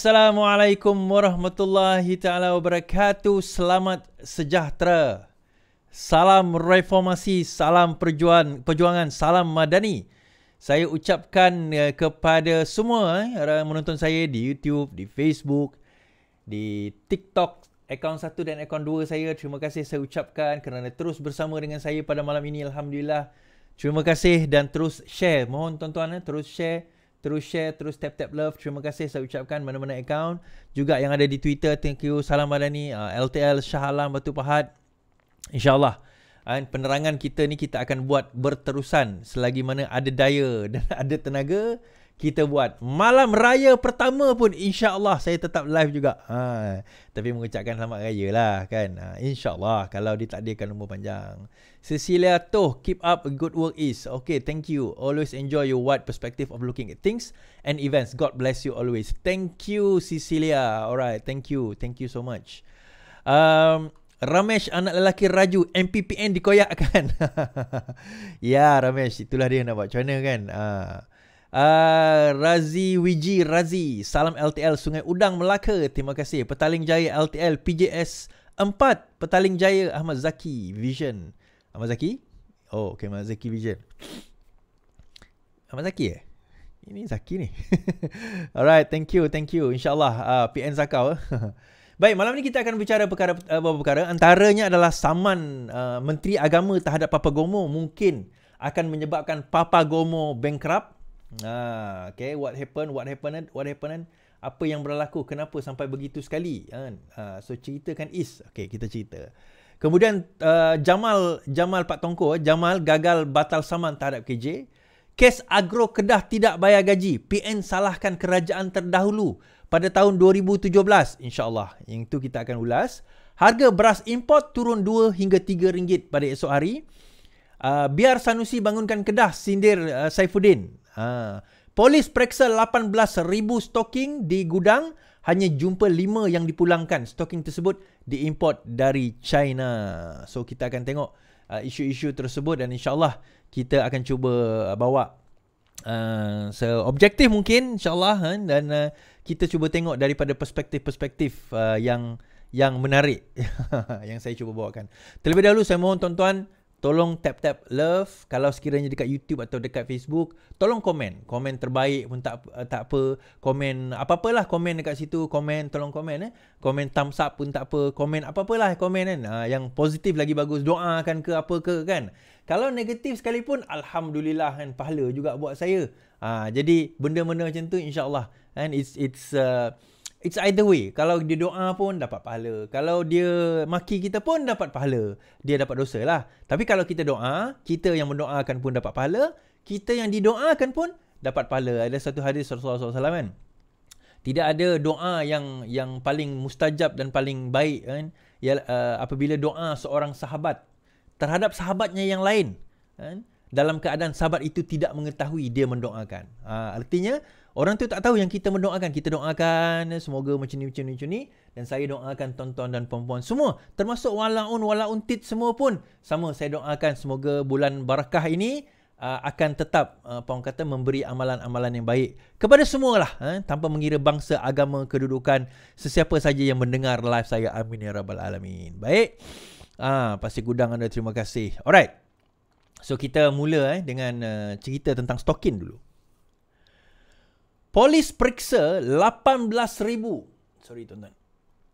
Assalamualaikum warahmatullahi taala wabarakatuh. Selamat sejahtera. Salam reformasi, salam Perjuangan perjuangan, salam madani. Saya ucapkan eh, kepada semua eh, orang menonton saya di YouTube, di Facebook, di TikTok, akaun satu dan akaun dua saya. Terima kasih saya ucapkan kerana terus bersama dengan saya pada malam ini. Alhamdulillah. Terima kasih dan terus share. Mohon tuan-tuan eh, terus share Terus share, terus tap-tap love. Terima kasih saya ucapkan mana-mana account. Juga yang ada di Twitter. Thank you. Salam Madani. Uh, LTL Shah Batu Pahat. InsyaAllah. And uh, penerangan kita ni kita akan buat berterusan. Selagi mana ada daya dan ada tenaga kita buat malam raya pertama pun insyaallah saya tetap live juga. Ha tapi mengucapkan selamat raya lah kan. Ha insyaallah kalau ditakdirkan umur panjang. Cecilia Toh keep up good work is. Okay thank you. Always enjoy your wide perspective of looking at things and events. God bless you always. Thank you Cecilia. Alright, thank you. Thank you so much. Um Ramesh anak lelaki Raju MPPN dikoyakkan. ya Ramesh itulah dia nak buat channel kan. Ah. Ah, Razi Wiji Razi Salam LTL Sungai Udang Melaka Terima kasih Petaling Jaya LTL PJS 4 Petaling Jaya Ahmad Zaki Vision Ahmad Zaki? Oh ok Ahmad Zaki Vision Ahmad Zaki eh? Ini Zaki ni Alright thank you thank you InsyaAllah uh, ah, PN Zakau eh? Baik, malam ni kita akan bicara perkara beberapa eh, perkara. Antaranya adalah saman uh, Menteri Agama terhadap Papa Gomo mungkin akan menyebabkan Papa Gomo bankrupt. Ah, okay, what happened? What happened? What happened? Kan? Apa yang berlaku? Kenapa sampai begitu sekali? Kan? Ah, so ceritakan is. Okay, kita cerita. Kemudian uh, Jamal Jamal Pak Tongko, eh, Jamal gagal batal saman terhadap KJ. Kes Agro Kedah tidak bayar gaji. PN salahkan kerajaan terdahulu pada tahun 2017. InsyaAllah. Yang itu kita akan ulas. Harga beras import turun 2 hingga 3 ringgit pada esok hari. Uh, biar Sanusi bangunkan Kedah, sindir uh, Saifuddin. Ha. Polis periksa 18,000 stoking di gudang. Hanya jumpa 5 yang dipulangkan. Stoking tersebut diimport dari China. So kita akan tengok uh, isu-isu tersebut dan insyaAllah kita akan cuba uh, bawa uh, seobjektif mungkin insyaAllah. Huh? Ha, dan uh, kita cuba tengok daripada perspektif-perspektif uh, yang yang menarik yang saya cuba bawakan. Terlebih dahulu saya mohon tuan-tuan Tolong tap-tap love Kalau sekiranya dekat YouTube Atau dekat Facebook Tolong komen Komen terbaik pun tak eh, tak apa Komen apa-apalah Komen dekat situ Komen tolong komen eh Komen thumbs up pun tak apa Komen apa-apalah Komen kan eh? Yang positif lagi bagus doa Doakan ke apa ke kan Kalau negatif sekalipun Alhamdulillah kan Pahala juga buat saya ha, Jadi benda-benda macam tu InsyaAllah And it's, it's uh, It's either way. Kalau dia doa pun dapat pahala. Kalau dia maki kita pun dapat pahala. Dia dapat dosa lah. Tapi kalau kita doa, kita yang mendoakan pun dapat pahala. Kita yang didoakan pun dapat pahala. Ada satu hadis Rasulullah SAW kan. Tidak ada doa yang yang paling mustajab dan paling baik kan. Ya, uh, apabila doa seorang sahabat terhadap sahabatnya yang lain. Kan? Dalam keadaan sahabat itu tidak mengetahui dia mendoakan. Uh, artinya, Orang tu tak tahu yang kita mendoakan. Kita doakan semoga macam ni, macam ni, macam ni. Dan saya doakan tonton dan perempuan semua. Termasuk walaun, walaun tit semua pun. Sama saya doakan semoga bulan barakah ini uh, akan tetap, uh, Puan kata, memberi amalan-amalan yang baik. Kepada semualah. Eh, tanpa mengira bangsa, agama, kedudukan. Sesiapa saja yang mendengar live saya. Amin ya Rabbal Alamin. Baik. Ah, pasti gudang anda terima kasih. Alright. So kita mula eh, dengan uh, cerita tentang stokin dulu. Polis periksa 18,000. Sorry tuan-tuan.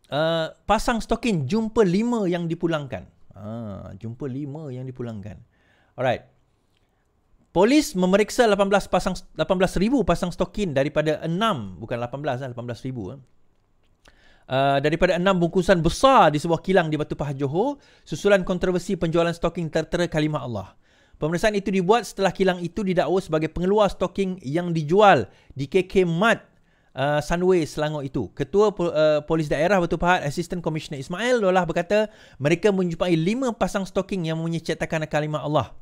Uh, pasang stokin jumpa 5 yang dipulangkan. Ah, jumpa 5 yang dipulangkan. Alright. Polis memeriksa 18 pasang 18,000 pasang stokin daripada 6, bukan 18 18,000 eh, eh. Uh, daripada enam bungkusan besar di sebuah kilang di Batu Pahat Johor, susulan kontroversi penjualan stoking tertera kalimah Allah. Pemeriksaan itu dibuat setelah kilang itu didakwa sebagai pengeluar stoking yang dijual di KK Mat uh, Sunway Selangor itu. Ketua uh, Polis Daerah Batu Pahat, Assistant Commissioner Ismail Lolah berkata, mereka menjumpai lima pasang stoking yang mempunyai cetakan kalimah Allah.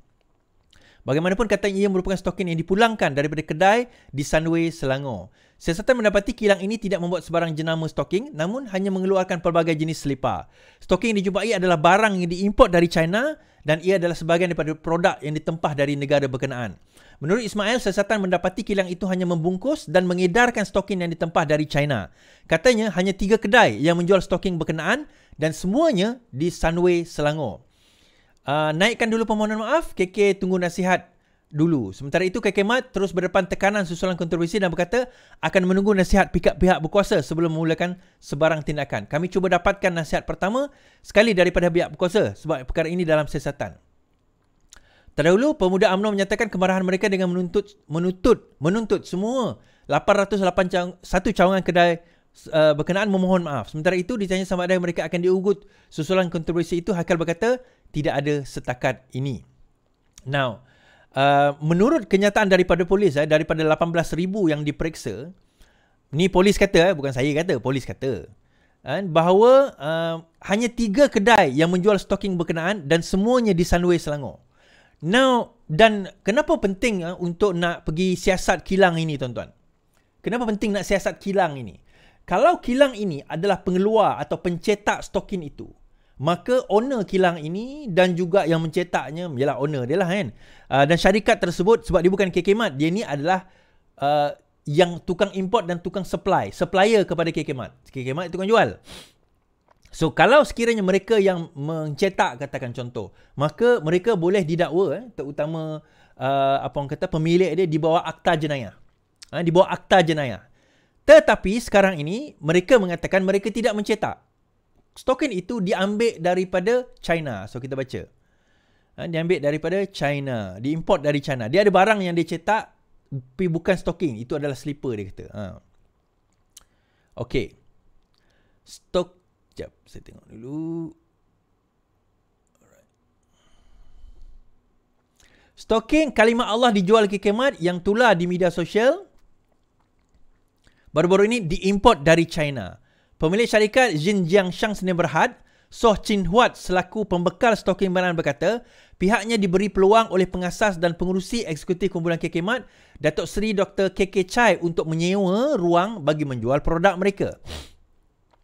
Bagaimanapun katanya ia merupakan stoking yang dipulangkan daripada kedai di Sunway Selangor. Siasatan mendapati kilang ini tidak membuat sebarang jenama stoking namun hanya mengeluarkan pelbagai jenis selipar. Stoking yang dijumpai adalah barang yang diimport dari China dan ia adalah sebahagian daripada produk yang ditempah dari negara berkenaan. Menurut Ismail, siasatan mendapati kilang itu hanya membungkus dan mengedarkan stoking yang ditempah dari China. Katanya hanya tiga kedai yang menjual stoking berkenaan dan semuanya di Sunway Selangor. Uh, naikkan dulu permohonan maaf. KK tunggu nasihat dulu. Sementara itu, KK Mart terus berdepan tekanan susulan kontroversi dan berkata akan menunggu nasihat pihak-pihak berkuasa sebelum memulakan sebarang tindakan. Kami cuba dapatkan nasihat pertama sekali daripada pihak berkuasa sebab perkara ini dalam siasatan. Terdahulu, pemuda UMNO menyatakan kemarahan mereka dengan menuntut menuntut menuntut semua 881 cawangan kedai uh, berkenaan memohon maaf. Sementara itu, ditanya sama ada mereka akan diugut susulan kontroversi itu, Hakal berkata tidak ada setakat ini. Now, uh, menurut kenyataan daripada polis eh daripada 18000 yang diperiksa ni polis kata eh bukan saya kata polis kata eh, bahawa uh, hanya tiga kedai yang menjual stoking berkenaan dan semuanya di Sunway Selangor now dan kenapa penting uh, untuk nak pergi siasat kilang ini tuan-tuan kenapa penting nak siasat kilang ini kalau kilang ini adalah pengeluar atau pencetak stoking itu maka owner kilang ini dan juga yang mencetaknya ialah owner dia lah kan uh, dan syarikat tersebut sebab dia bukan KK Mart dia ni adalah uh, yang tukang import dan tukang supply supplier kepada KK Mart KK Mart tukang jual so kalau sekiranya mereka yang mencetak katakan contoh maka mereka boleh didakwa eh, terutama uh, apa orang kata pemilik dia di bawah akta jenayah ha, di bawah akta jenayah tetapi sekarang ini mereka mengatakan mereka tidak mencetak token itu diambil daripada China. So kita baca. Ha, diambil daripada China. Diimport dari China. Dia ada barang yang dia cetak tapi bukan stoking, Itu adalah slipper dia kata. Ha. Okay. Stok. Sekejap. Saya tengok dulu. Stoking kalimah Allah dijual ke kemat yang tular di media sosial baru-baru ini diimport dari China. Pemilik syarikat Jin Jiang Shang Senin Berhad, Soh Chin Huat selaku pembekal stoking barang berkata, pihaknya diberi peluang oleh pengasas dan pengurusi eksekutif kumpulan KK Mart, Datuk Seri Dr. KK Chai untuk menyewa ruang bagi menjual produk mereka.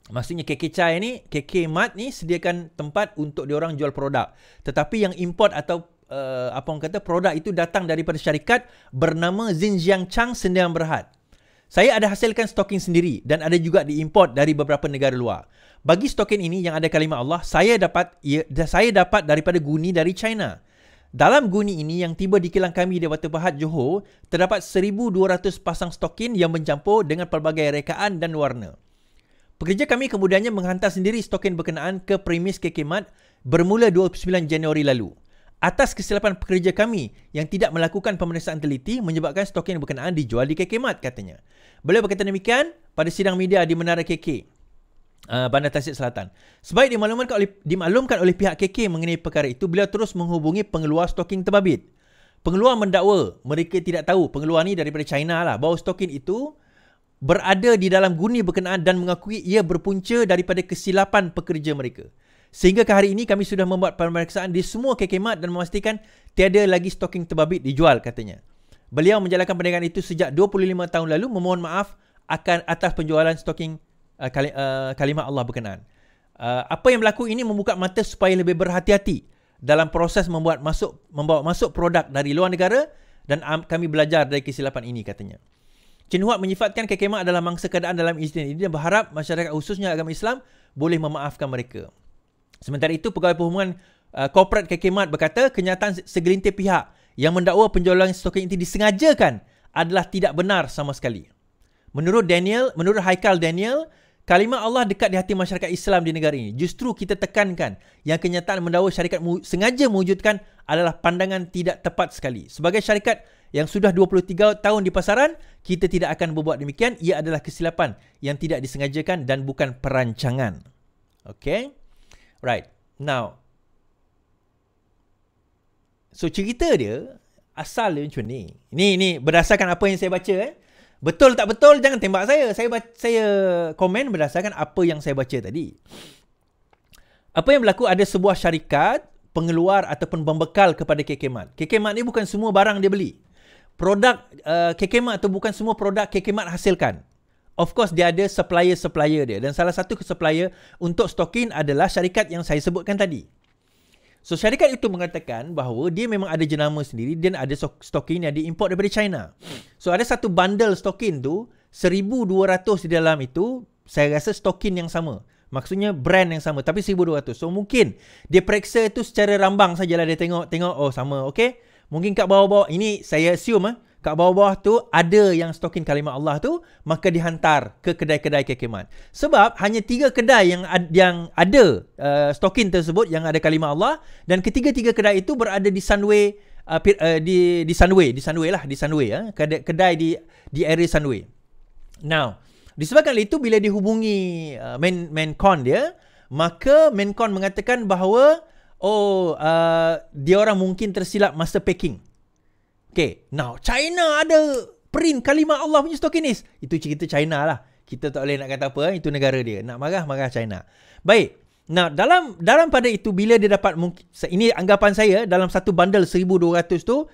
Maksudnya KK Chai ni, KK Mart ni sediakan tempat untuk diorang jual produk. Tetapi yang import atau uh, apa orang kata produk itu datang daripada syarikat bernama Xinjiang Chang Sendian Berhad. Saya ada hasilkan stokin sendiri dan ada juga diimport dari beberapa negara luar. Bagi stokin ini yang ada kalimah Allah, saya dapat ia, ya, saya dapat daripada guni dari China. Dalam guni ini yang tiba di kilang kami di Batu Pahat Johor, terdapat 1200 pasang stokin yang mencampur dengan pelbagai rekaan dan warna. Pekerja kami kemudiannya menghantar sendiri stokin berkenaan ke premis KK Mart bermula 29 Januari lalu. Atas kesilapan pekerja kami yang tidak melakukan pemeriksaan teliti menyebabkan stokin berkenaan dijual di KK Mart katanya. Beliau berkata demikian pada sidang media di Menara KK uh, eh, Bandar Tasik Selatan. Sebaik dimaklumkan oleh, dimaklumkan oleh pihak KK mengenai perkara itu, beliau terus menghubungi pengeluar stoking terbabit. Pengeluar mendakwa mereka tidak tahu pengeluar ni daripada China lah bahawa stoking itu berada di dalam guni berkenaan dan mengakui ia berpunca daripada kesilapan pekerja mereka. Sehingga ke hari ini kami sudah membuat pemeriksaan di semua KKMart dan memastikan tiada lagi stoking terbabit dijual katanya. Beliau menjalankan perniagaan itu sejak 25 tahun lalu memohon maaf akan atas penjualan stoking uh, kal- uh, kalimah Allah berkenaan. Uh, apa yang berlaku ini membuka mata supaya lebih berhati-hati dalam proses membuat masuk membawa masuk produk dari luar negara dan kami belajar dari kesilapan ini katanya. Chin Huat menyifatkan KKMart adalah mangsa keadaan dalam izin ini dan berharap masyarakat khususnya agama Islam boleh memaafkan mereka. Sementara itu, Pegawai Perhubungan uh, Korporat KKMAT berkata kenyataan segelintir pihak yang mendakwa penjualan stoking itu disengajakan adalah tidak benar sama sekali. Menurut Daniel, menurut Haikal Daniel, kalimah Allah dekat di hati masyarakat Islam di negara ini. Justru kita tekankan yang kenyataan mendakwa syarikat mu- sengaja mewujudkan adalah pandangan tidak tepat sekali. Sebagai syarikat yang sudah 23 tahun di pasaran, kita tidak akan berbuat demikian. Ia adalah kesilapan yang tidak disengajakan dan bukan perancangan. Okay? Right. Now. So cerita dia asal dia macam ni. Ni ni berdasarkan apa yang saya baca eh. Betul tak betul jangan tembak saya. Saya saya komen berdasarkan apa yang saya baca tadi. Apa yang berlaku ada sebuah syarikat pengeluar ataupun pembekal kepada KK Mart. KK Mart ni bukan semua barang dia beli. Produk uh, KK Mart tu bukan semua produk KK Mart hasilkan. Of course dia ada supplier-supplier dia dan salah satu supplier untuk stokin adalah syarikat yang saya sebutkan tadi. So syarikat itu mengatakan bahawa dia memang ada jenama sendiri dan ada stokin yang diimport daripada China. So ada satu bundle stokin tu 1200 di dalam itu saya rasa stokin yang sama. Maksudnya brand yang sama tapi 1200. So mungkin dia periksa itu secara rambang sajalah dia tengok tengok oh sama okay Mungkin kat bawah-bawah ini saya assume eh kat bawah-bawah tu ada yang stokin kalimah Allah tu maka dihantar ke kedai-kedai kekiman sebab hanya tiga kedai yang ad- yang ada uh, stokin tersebut yang ada kalimah Allah dan ketiga-tiga kedai itu berada di Sunway uh, uh, di di Sunway di Sunway lah di Sunway ya eh. kedai, kedai di di area Sunway now disebabkan itu bila dihubungi uh, main main con dia maka main con mengatakan bahawa oh uh, dia orang mungkin tersilap masa packing Okay, now China ada print kalimah Allah punya stokinis. Itu cerita China lah. Kita tak boleh nak kata apa, eh, itu negara dia. Nak marah, marah China. Baik, Nah, dalam dalam pada itu bila dia dapat mungkin ini anggapan saya dalam satu bundle 1200 tu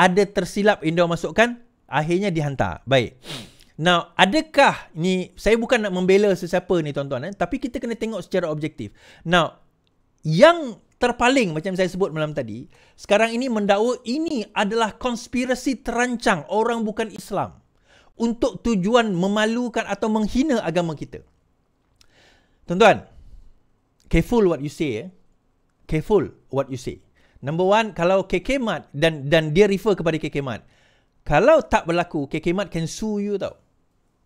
ada tersilap Indo masukkan akhirnya dihantar. Baik. Now, adakah ni saya bukan nak membela sesiapa ni tuan-tuan eh, tapi kita kena tengok secara objektif. Now, yang terpaling macam saya sebut malam tadi sekarang ini mendakwa ini adalah konspirasi terancang orang bukan Islam untuk tujuan memalukan atau menghina agama kita tuan-tuan careful what you say eh? careful what you say number one kalau kekemat dan dan dia refer kepada kekemat kalau tak berlaku kekemat can sue you tau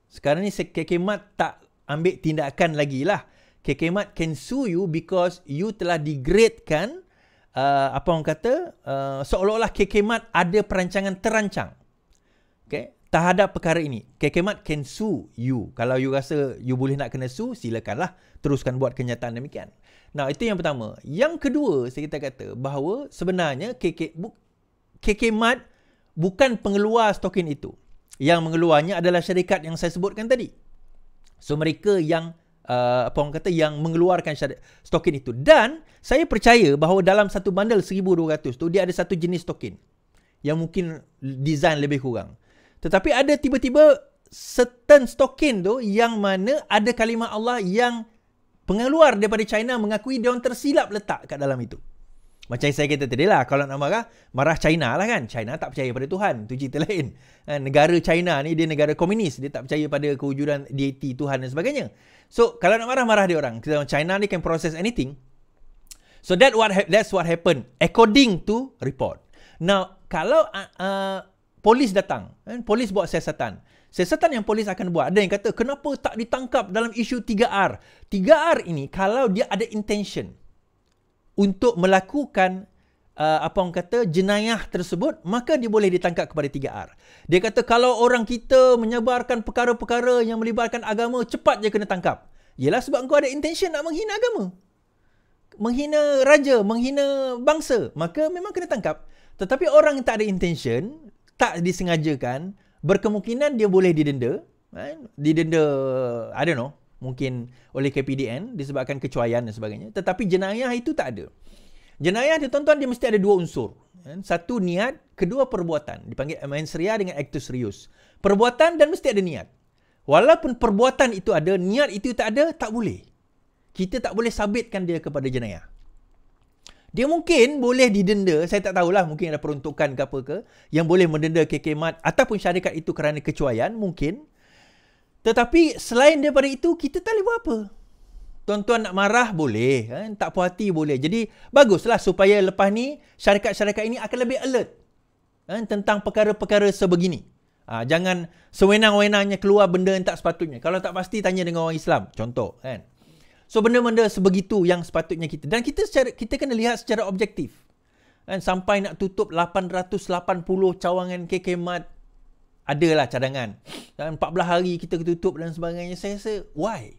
sekarang ni kekemat tak ambil tindakan lagi lah Kekemat can sue you because you telah degradekan uh, apa orang kata uh, seolah-olah Kekemat ada perancangan terancang. Okay? Terhadap perkara ini. Kekemat can sue you. Kalau you rasa you boleh nak kena sue, silakanlah teruskan buat kenyataan demikian. Nah, itu yang pertama. Yang kedua, saya kita kata bahawa sebenarnya KK, bu, bukan pengeluar stokin itu. Yang mengeluarnya adalah syarikat yang saya sebutkan tadi. So, mereka yang uh, apa orang kata yang mengeluarkan syarat token itu dan saya percaya bahawa dalam satu bundle 1200 tu dia ada satu jenis stokin yang mungkin design lebih kurang tetapi ada tiba-tiba certain stokin tu yang mana ada kalimah Allah yang pengeluar daripada China mengakui dia orang tersilap letak kat dalam itu macam saya kata tadi lah kalau nak marah marah China lah kan China tak percaya pada Tuhan tu cerita lain eh, negara China ni dia negara komunis dia tak percaya pada kewujudan deity Tuhan dan sebagainya So kalau nak marah-marah dia orang Kita China ni can process anything So that what that's what happened According to report Now kalau uh, uh, polis datang kan, Polis buat siasatan Siasatan yang polis akan buat Ada yang kata kenapa tak ditangkap dalam isu 3R 3R ini kalau dia ada intention Untuk melakukan uh, apa orang kata jenayah tersebut maka dia boleh ditangkap kepada 3R. Dia kata kalau orang kita menyebarkan perkara-perkara yang melibatkan agama cepat je kena tangkap. Yelah sebab engkau ada intention nak menghina agama. Menghina raja, menghina bangsa, maka memang kena tangkap. Tetapi orang yang tak ada intention, tak disengajakan, berkemungkinan dia boleh didenda. Kan? Didenda, I don't know, mungkin oleh KPDN disebabkan kecuaian dan sebagainya. Tetapi jenayah itu tak ada. Jenayah tuan-tuan dia mesti ada dua unsur. Kan? Satu niat, kedua perbuatan. Dipanggil mensria dengan actus rius. Perbuatan dan mesti ada niat. Walaupun perbuatan itu ada, niat itu tak ada, tak boleh. Kita tak boleh sabitkan dia kepada jenayah. Dia mungkin boleh didenda, saya tak tahulah mungkin ada peruntukan ke apa ke yang boleh mendenda KKMAT ataupun syarikat itu kerana kecuaian mungkin. Tetapi selain daripada itu, kita tak boleh buat apa. Tuan-tuan nak marah boleh, eh? tak puas hati boleh. Jadi baguslah supaya lepas ni syarikat-syarikat ini akan lebih alert eh? tentang perkara-perkara sebegini. Ha, jangan sewenang-wenangnya keluar benda yang tak sepatutnya. Kalau tak pasti tanya dengan orang Islam, contoh kan. So benda-benda sebegitu yang sepatutnya kita dan kita secara, kita kena lihat secara objektif. Kan sampai nak tutup 880 cawangan kekemat, Mart adalah cadangan. Dan 14 hari kita tutup dan sebagainya. Saya rasa why?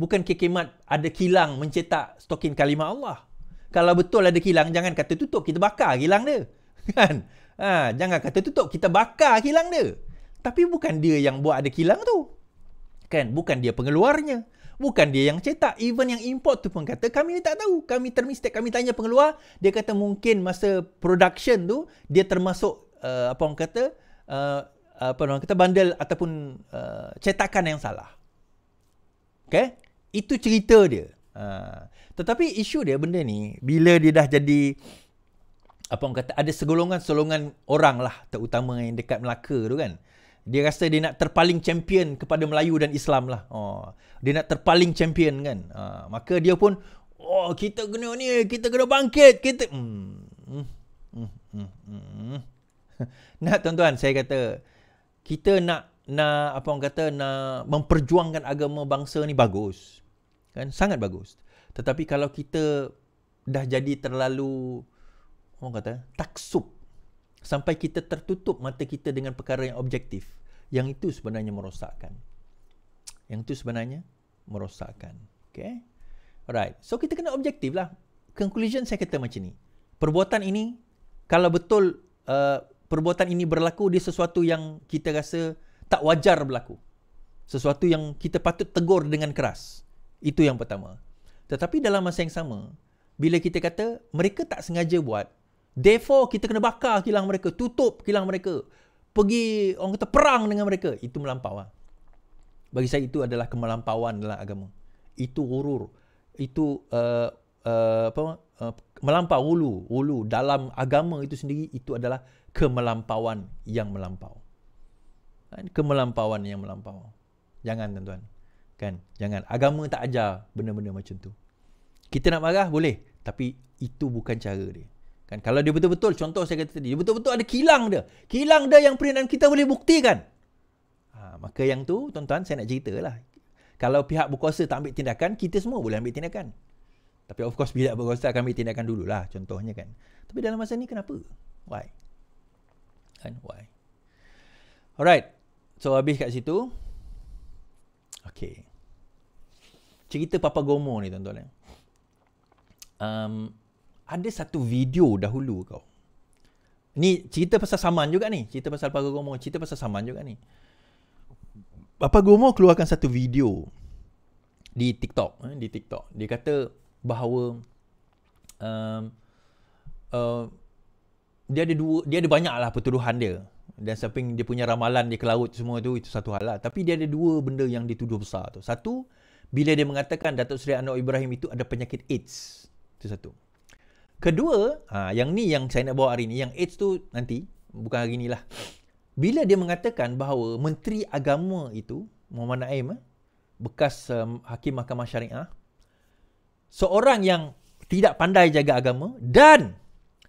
bukan kekemat ada kilang mencetak stokin kalimah Allah. Kalau betul ada kilang, jangan kata tutup. Kita bakar kilang dia. Kan? Ha, jangan kata tutup. Kita bakar kilang dia. Tapi bukan dia yang buat ada kilang tu. Kan? Bukan dia pengeluarnya. Bukan dia yang cetak. Even yang import tu pun kata, kami tak tahu. Kami termistik. Kami tanya pengeluar. Dia kata mungkin masa production tu, dia termasuk, uh, apa orang kata, uh, apa orang kata, bandel ataupun uh, cetakan yang salah. Okay? Itu cerita dia. Ha. Tetapi isu dia benda ni, bila dia dah jadi, apa orang kata, ada segolongan-segolongan orang lah, terutama yang dekat Melaka tu kan. Dia rasa dia nak terpaling champion kepada Melayu dan Islam lah. Oh. Dia nak terpaling champion kan. Ha. Maka dia pun, oh kita kena ni, kita kena bangkit. Kita... Hmm. hmm. hmm. hmm. nah tuan-tuan, saya kata, kita nak nak apa orang kata nak memperjuangkan agama bangsa ni bagus. Kan sangat bagus. Tetapi kalau kita dah jadi terlalu orang kata taksub sampai kita tertutup mata kita dengan perkara yang objektif, yang itu sebenarnya merosakkan. Yang itu sebenarnya merosakkan. Okay? Alright. So kita kena objektif lah. Conclusion saya kata macam ni. Perbuatan ini, kalau betul uh, perbuatan ini berlaku, di sesuatu yang kita rasa tak wajar berlaku. Sesuatu yang kita patut tegur dengan keras. Itu yang pertama. Tetapi dalam masa yang sama, bila kita kata mereka tak sengaja buat, therefore kita kena bakar kilang mereka, tutup kilang mereka, pergi orang kata perang dengan mereka, itu melampau. Lah. Bagi saya itu adalah kemelampauan dalam agama. Itu urur. Itu uh, uh, apa, uh, melampau, ulu. Ulu dalam agama itu sendiri, itu adalah kemelampauan yang melampau. Kan? kemelampauan yang melampau. Jangan tuan-tuan. Kan? Jangan. Agama tak ajar benda-benda macam tu. Kita nak marah boleh. Tapi itu bukan cara dia. Kan? Kalau dia betul-betul, contoh saya kata tadi, dia betul-betul ada kilang dia. Kilang dia yang perintah kita boleh buktikan. Ha, maka yang tu, tuan-tuan, saya nak ceritalah. Kalau pihak berkuasa tak ambil tindakan, kita semua boleh ambil tindakan. Tapi of course pihak berkuasa akan ambil tindakan dululah, contohnya kan. Tapi dalam masa ni kenapa? Why? Kan? why? Alright, So habis kat situ Okay Cerita Papa Gomo ni tuan-tuan eh. um, Ada satu video dahulu kau Ni cerita pasal saman juga ni Cerita pasal Papa Gomo Cerita pasal saman juga ni Papa Gomo keluarkan satu video Di TikTok eh, Di TikTok Dia kata bahawa um, uh, dia ada dua dia ada banyaklah pertuduhan dia dan samping dia punya ramalan dia ke laut semua tu itu satu hal lah tapi dia ada dua benda yang dituduh besar tu satu bila dia mengatakan Datuk Seri Anwar Ibrahim itu ada penyakit AIDS itu satu kedua ha, yang ni yang saya nak bawa hari ni yang AIDS tu nanti bukan hari ni lah bila dia mengatakan bahawa Menteri Agama itu Muhammad Naim eh, bekas um, Hakim Mahkamah Syariah seorang yang tidak pandai jaga agama dan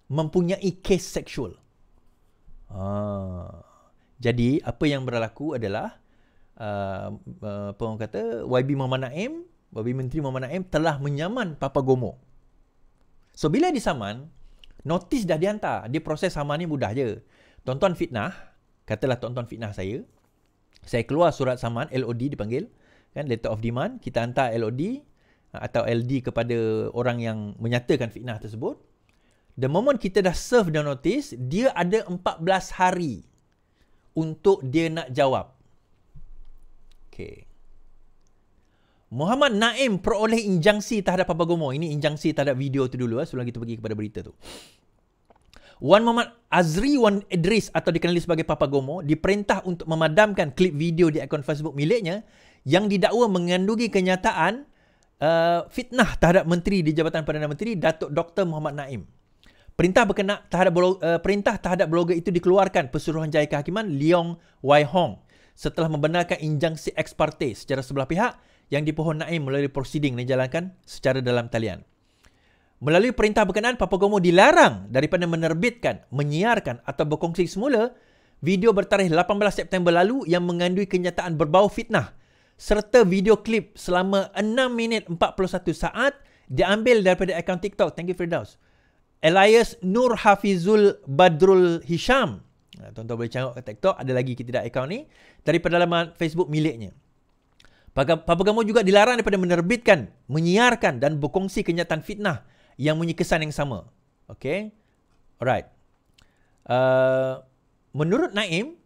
mempunyai kes seksual Ha. Jadi apa yang berlaku adalah uh, uh, apa kata YB Muhammad Naim, YB Menteri Muhammad Naim telah menyaman Papa Gomo. So bila disaman, notis dah dihantar. Dia proses saman ni mudah je. Tonton fitnah, katalah tonton fitnah saya. Saya keluar surat saman LOD dipanggil kan letter of demand, kita hantar LOD uh, atau LD kepada orang yang menyatakan fitnah tersebut. The moment kita dah serve the notice, dia ada 14 hari untuk dia nak jawab. Okay. Muhammad Naim peroleh injangsi terhadap Papa Gomo. Ini injangsi terhadap video tu dulu eh, sebelum kita pergi kepada berita tu. Wan Muhammad Azri Wan Idris atau dikenali sebagai Papa Gomo diperintah untuk memadamkan klip video di akun Facebook miliknya yang didakwa mengandungi kenyataan uh, fitnah terhadap menteri di Jabatan Perdana Menteri Datuk Dr. Muhammad Naim. Perintah berkena terhadap blog, uh, perintah terhadap blogger itu dikeluarkan Pesuruhan Jaya Kehakiman Leong Wai Hong setelah membenarkan injangsi ex parte secara sebelah pihak yang dipohon naik melalui prosiding yang dijalankan secara dalam talian. Melalui perintah berkenaan, Papa Gomo dilarang daripada menerbitkan, menyiarkan atau berkongsi semula video bertarikh 18 September lalu yang mengandungi kenyataan berbau fitnah serta video klip selama 6 minit 41 saat diambil daripada akaun TikTok. Thank you, Firdaus. Elias Nur Hafizul Badrul Hisham. Ah, tuan-tuan boleh tengok ke TikTok. Ada lagi kita tidak akaun ni. Dari pedalaman Facebook miliknya. Papa Gamo juga dilarang daripada menerbitkan, menyiarkan dan berkongsi kenyataan fitnah yang punya kesan yang sama. Okay. Alright. Uh, menurut Naim,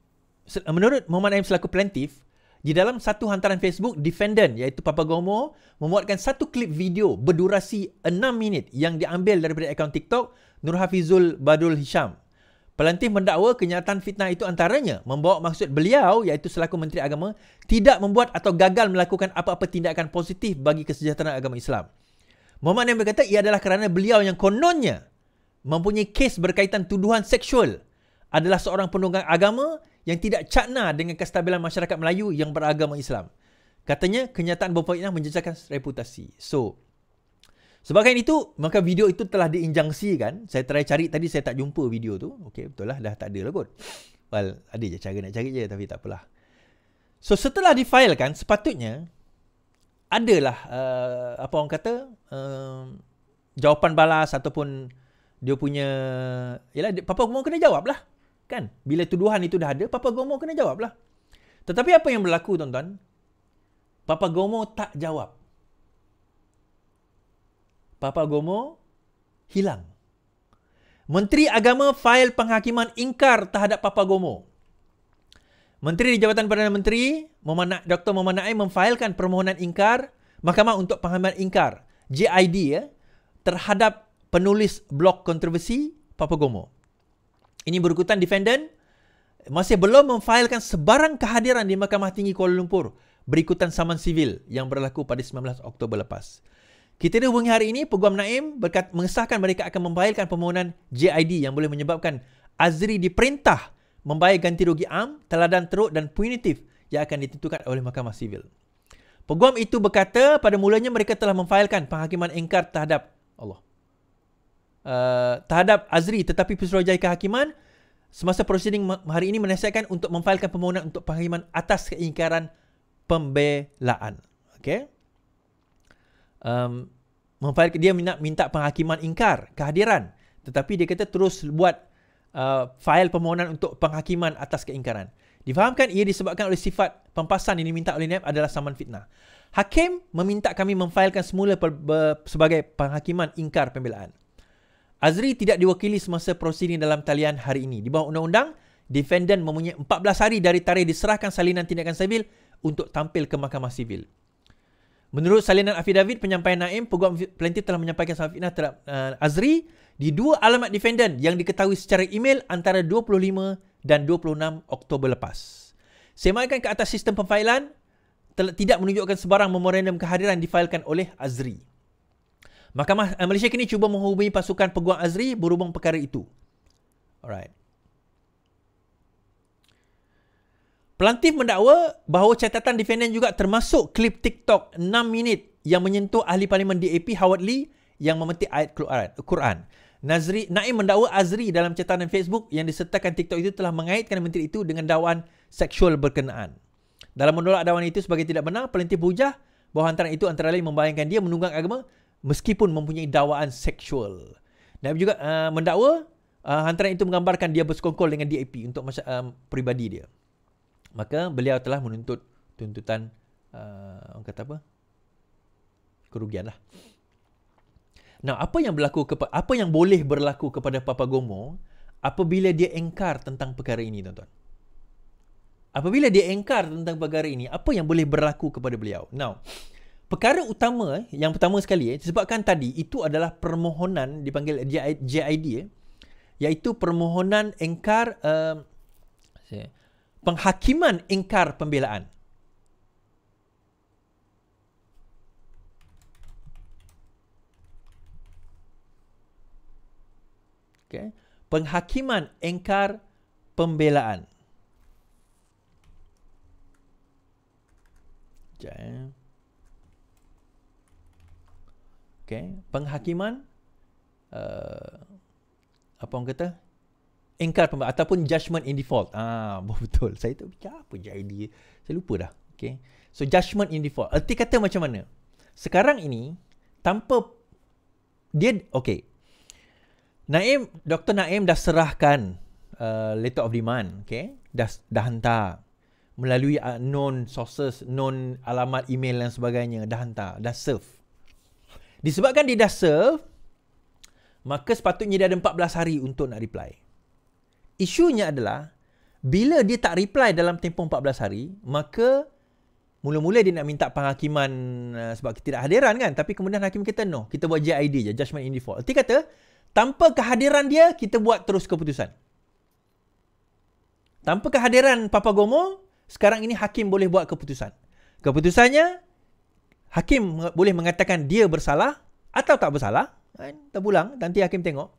menurut Muhammad Naim selaku plaintiff, di dalam satu hantaran Facebook, defendant iaitu Papa Gomo memuatkan satu klip video berdurasi 6 minit yang diambil daripada akaun TikTok Nur Hafizul Badul Hisham. Pelantih mendakwa kenyataan fitnah itu antaranya membawa maksud beliau iaitu selaku Menteri Agama tidak membuat atau gagal melakukan apa-apa tindakan positif bagi kesejahteraan agama Islam. Muhammad yang berkata ia adalah kerana beliau yang kononnya mempunyai kes berkaitan tuduhan seksual adalah seorang penunggang agama yang tidak cakna dengan kestabilan masyarakat Melayu yang beragama Islam. Katanya kenyataan inah menjejaskan reputasi. So, sebagai itu, maka video itu telah diinjangsikan. Saya try cari tadi saya tak jumpa video tu. Okey, betul lah dah tak ada lah kot. Well, ada je cara nak cari je tapi tak apalah. So, setelah difailkan sepatutnya adalah uh, apa orang kata uh, jawapan balas ataupun dia punya yalah papa kena jawab lah. Kan? Bila tuduhan itu dah ada, Papa Gomo kena jawab lah Tetapi apa yang berlaku, tuan-tuan? Papa Gomo tak jawab. Papa Gomo hilang. Menteri Agama fail penghakiman ingkar terhadap Papa Gomo. Menteri di Jabatan Perdana Menteri, Dr. Muhammad Naim memfailkan permohonan ingkar Mahkamah untuk Penghakiman Ingkar, JID, ya, terhadap penulis blog kontroversi Papa Gomo. Ini berikutan defendant masih belum memfailkan sebarang kehadiran di Mahkamah Tinggi Kuala Lumpur berikutan saman sivil yang berlaku pada 19 Oktober lepas. Kita ada hubungi hari ini, Peguam Naim berkat, mengesahkan mereka akan memfailkan permohonan JID yang boleh menyebabkan Azri diperintah membayar ganti rugi am, teladan teruk dan punitif yang akan ditentukan oleh Mahkamah Sivil. Peguam itu berkata pada mulanya mereka telah memfailkan penghakiman engkar terhadap Allah uh, terhadap Azri tetapi Pesuruhjaya Kehakiman semasa prosiding hari ini menasihatkan untuk memfailkan permohonan untuk penghakiman atas keingkaran pembelaan. Okey. Um, memfail dia nak minta penghakiman ingkar kehadiran tetapi dia kata terus buat uh, fail permohonan untuk penghakiman atas keingkaran. Difahamkan ia disebabkan oleh sifat pempasan yang diminta oleh NAB adalah saman fitnah. Hakim meminta kami memfailkan semula per, per, sebagai penghakiman ingkar pembelaan. Azri tidak diwakili semasa prosiding dalam talian hari ini. Di bawah undang-undang, defendant mempunyai 14 hari dari tarikh diserahkan salinan tindakan sivil untuk tampil ke mahkamah sivil. Menurut salinan affidavit penyampaian Naim, peguam plaintiff telah menyampaikan salinan fitnah terhadap uh, Azri di dua alamat defendant yang diketahui secara email antara 25 dan 26 Oktober lepas. Semakan ke atas sistem pemfailan, tidak menunjukkan sebarang memorandum kehadiran difailkan oleh Azri. Mahkamah eh, Malaysia kini cuba menghubungi pasukan peguam Azri berhubung perkara itu. Alright. Pelantif mendakwa bahawa catatan defendant juga termasuk klip TikTok 6 minit yang menyentuh ahli parlimen DAP Howard Lee yang memetik ayat Quran. Nazri, Naim mendakwa Azri dalam catatan Facebook yang disertakan TikTok itu telah mengaitkan menteri itu dengan dakwaan seksual berkenaan. Dalam menolak dakwaan itu sebagai tidak benar, pelantif hujah bahawa hantaran itu antara lain membayangkan dia menunggang agama meskipun mempunyai dakwaan seksual. Nabi juga uh, mendakwa uh, hantaran itu menggambarkan dia bersekongkol dengan DAP untuk masa uh, peribadi dia. Maka beliau telah menuntut tuntutan uh, orang kata apa? kerugian lah. Nah, apa yang berlaku kepada apa yang boleh berlaku kepada Papa Gomo apabila dia engkar tentang perkara ini, tuan-tuan? Apabila dia engkar tentang perkara ini, apa yang boleh berlaku kepada beliau? Now, perkara utama eh, yang pertama sekali eh, sebabkan tadi itu adalah permohonan dipanggil JID eh, iaitu permohonan engkar uh, penghakiman engkar pembelaan Okay. Eh, penghakiman engkar pembelaan. Sekejap, ya okay. penghakiman uh, apa orang kata ingkar pembayaran ataupun judgment in default ah betul saya tak fikir apa je idea saya lupa dah okay. so judgment in default erti kata macam mana sekarang ini tanpa dia okay. Naim Dr Naim dah serahkan uh, letter of demand Okay, dah dah hantar melalui uh, non sources non alamat email dan sebagainya dah hantar dah serve Disebabkan dia dah serve, maka sepatutnya dia ada 14 hari untuk nak reply. Isunya adalah, bila dia tak reply dalam tempoh 14 hari, maka mula-mula dia nak minta penghakiman uh, sebab hadiran kan. Tapi kemudian hakim kita no, kita buat JID je, judgment in default. Erti kata, tanpa kehadiran dia, kita buat terus keputusan. Tanpa kehadiran Papa Gomo, sekarang ini hakim boleh buat keputusan. Keputusannya, hakim boleh mengatakan dia bersalah atau tak bersalah kan terpulang nanti hakim tengok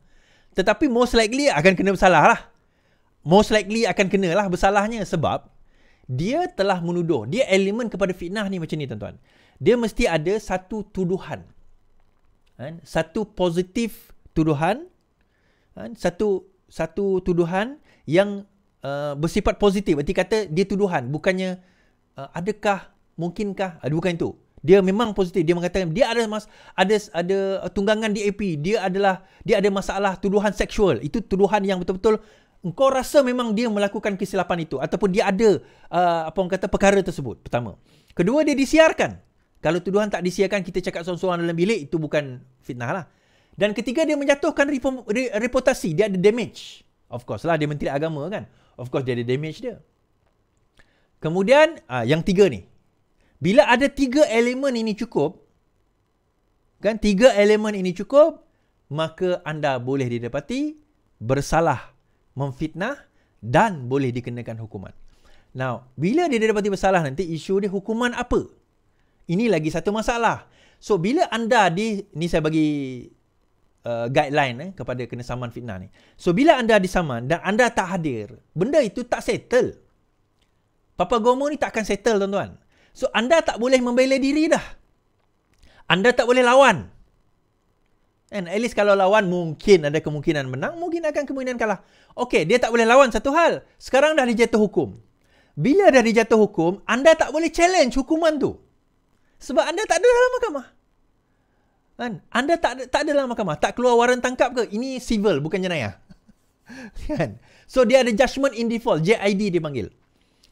tetapi most likely akan kena bersalah lah most likely akan kena lah bersalahnya sebab dia telah menuduh dia elemen kepada fitnah ni macam ni tuan-tuan dia mesti ada satu tuduhan kan satu positif tuduhan kan satu satu tuduhan yang uh, bersifat positif berarti kata dia tuduhan bukannya uh, adakah mungkinkah uh, bukan itu dia memang positif. Dia mengatakan dia ada mas ada ada tunggangan di DAP. Dia adalah dia ada masalah tuduhan seksual. Itu tuduhan yang betul-betul engkau rasa memang dia melakukan kesilapan itu ataupun dia ada uh, apa orang kata perkara tersebut. Pertama. Kedua dia disiarkan. Kalau tuduhan tak disiarkan kita cakap seorang-seorang dalam bilik itu bukan fitnah lah. Dan ketiga dia menjatuhkan repom, re, reputasi. Dia ada damage. Of course lah dia menteri agama kan. Of course dia ada damage dia. Kemudian uh, yang tiga ni bila ada tiga elemen ini cukup, kan tiga elemen ini cukup, maka anda boleh didapati bersalah, memfitnah dan boleh dikenakan hukuman. Now, bila dia didapati bersalah nanti isu dia hukuman apa? Ini lagi satu masalah. So, bila anda di, ni saya bagi uh, guideline eh, kepada kena saman fitnah ni. So, bila anda disaman dan anda tak hadir, benda itu tak settle. Papa Gomo ni tak akan settle tuan-tuan. So anda tak boleh membela diri dah. Anda tak boleh lawan. And at least kalau lawan mungkin ada kemungkinan menang, mungkin akan kemungkinan kalah. Okey, dia tak boleh lawan satu hal. Sekarang dah dijatuh hukum. Bila dah dijatuh hukum, anda tak boleh challenge hukuman tu. Sebab anda tak ada dalam mahkamah. Kan? Anda tak ada, tak ada dalam mahkamah. Tak keluar waran tangkap ke? Ini civil, bukan jenayah. kan? So, dia ada judgment in default. JID dia panggil.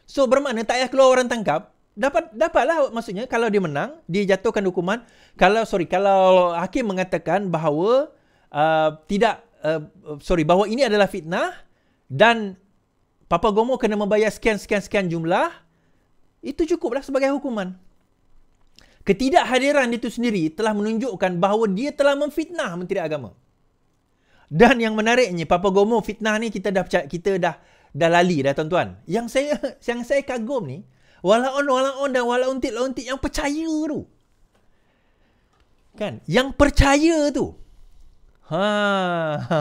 So, bermakna tak payah keluar waran tangkap dapat dapatlah maksudnya kalau dia menang dia jatuhkan hukuman kalau sorry kalau hakim mengatakan bahawa uh, tidak uh, uh, sorry bahawa ini adalah fitnah dan Papa Gomo kena membayar sekian sekian sekian jumlah itu cukuplah sebagai hukuman ketidakhadiran itu sendiri telah menunjukkan bahawa dia telah memfitnah menteri agama dan yang menariknya Papa Gomo fitnah ni kita dah kita dah dah lali dah tuan-tuan yang saya yang saya kagum ni Walaun, walaun dan walauntik, launtik yang percaya tu. Kan? Yang percaya tu. Ha,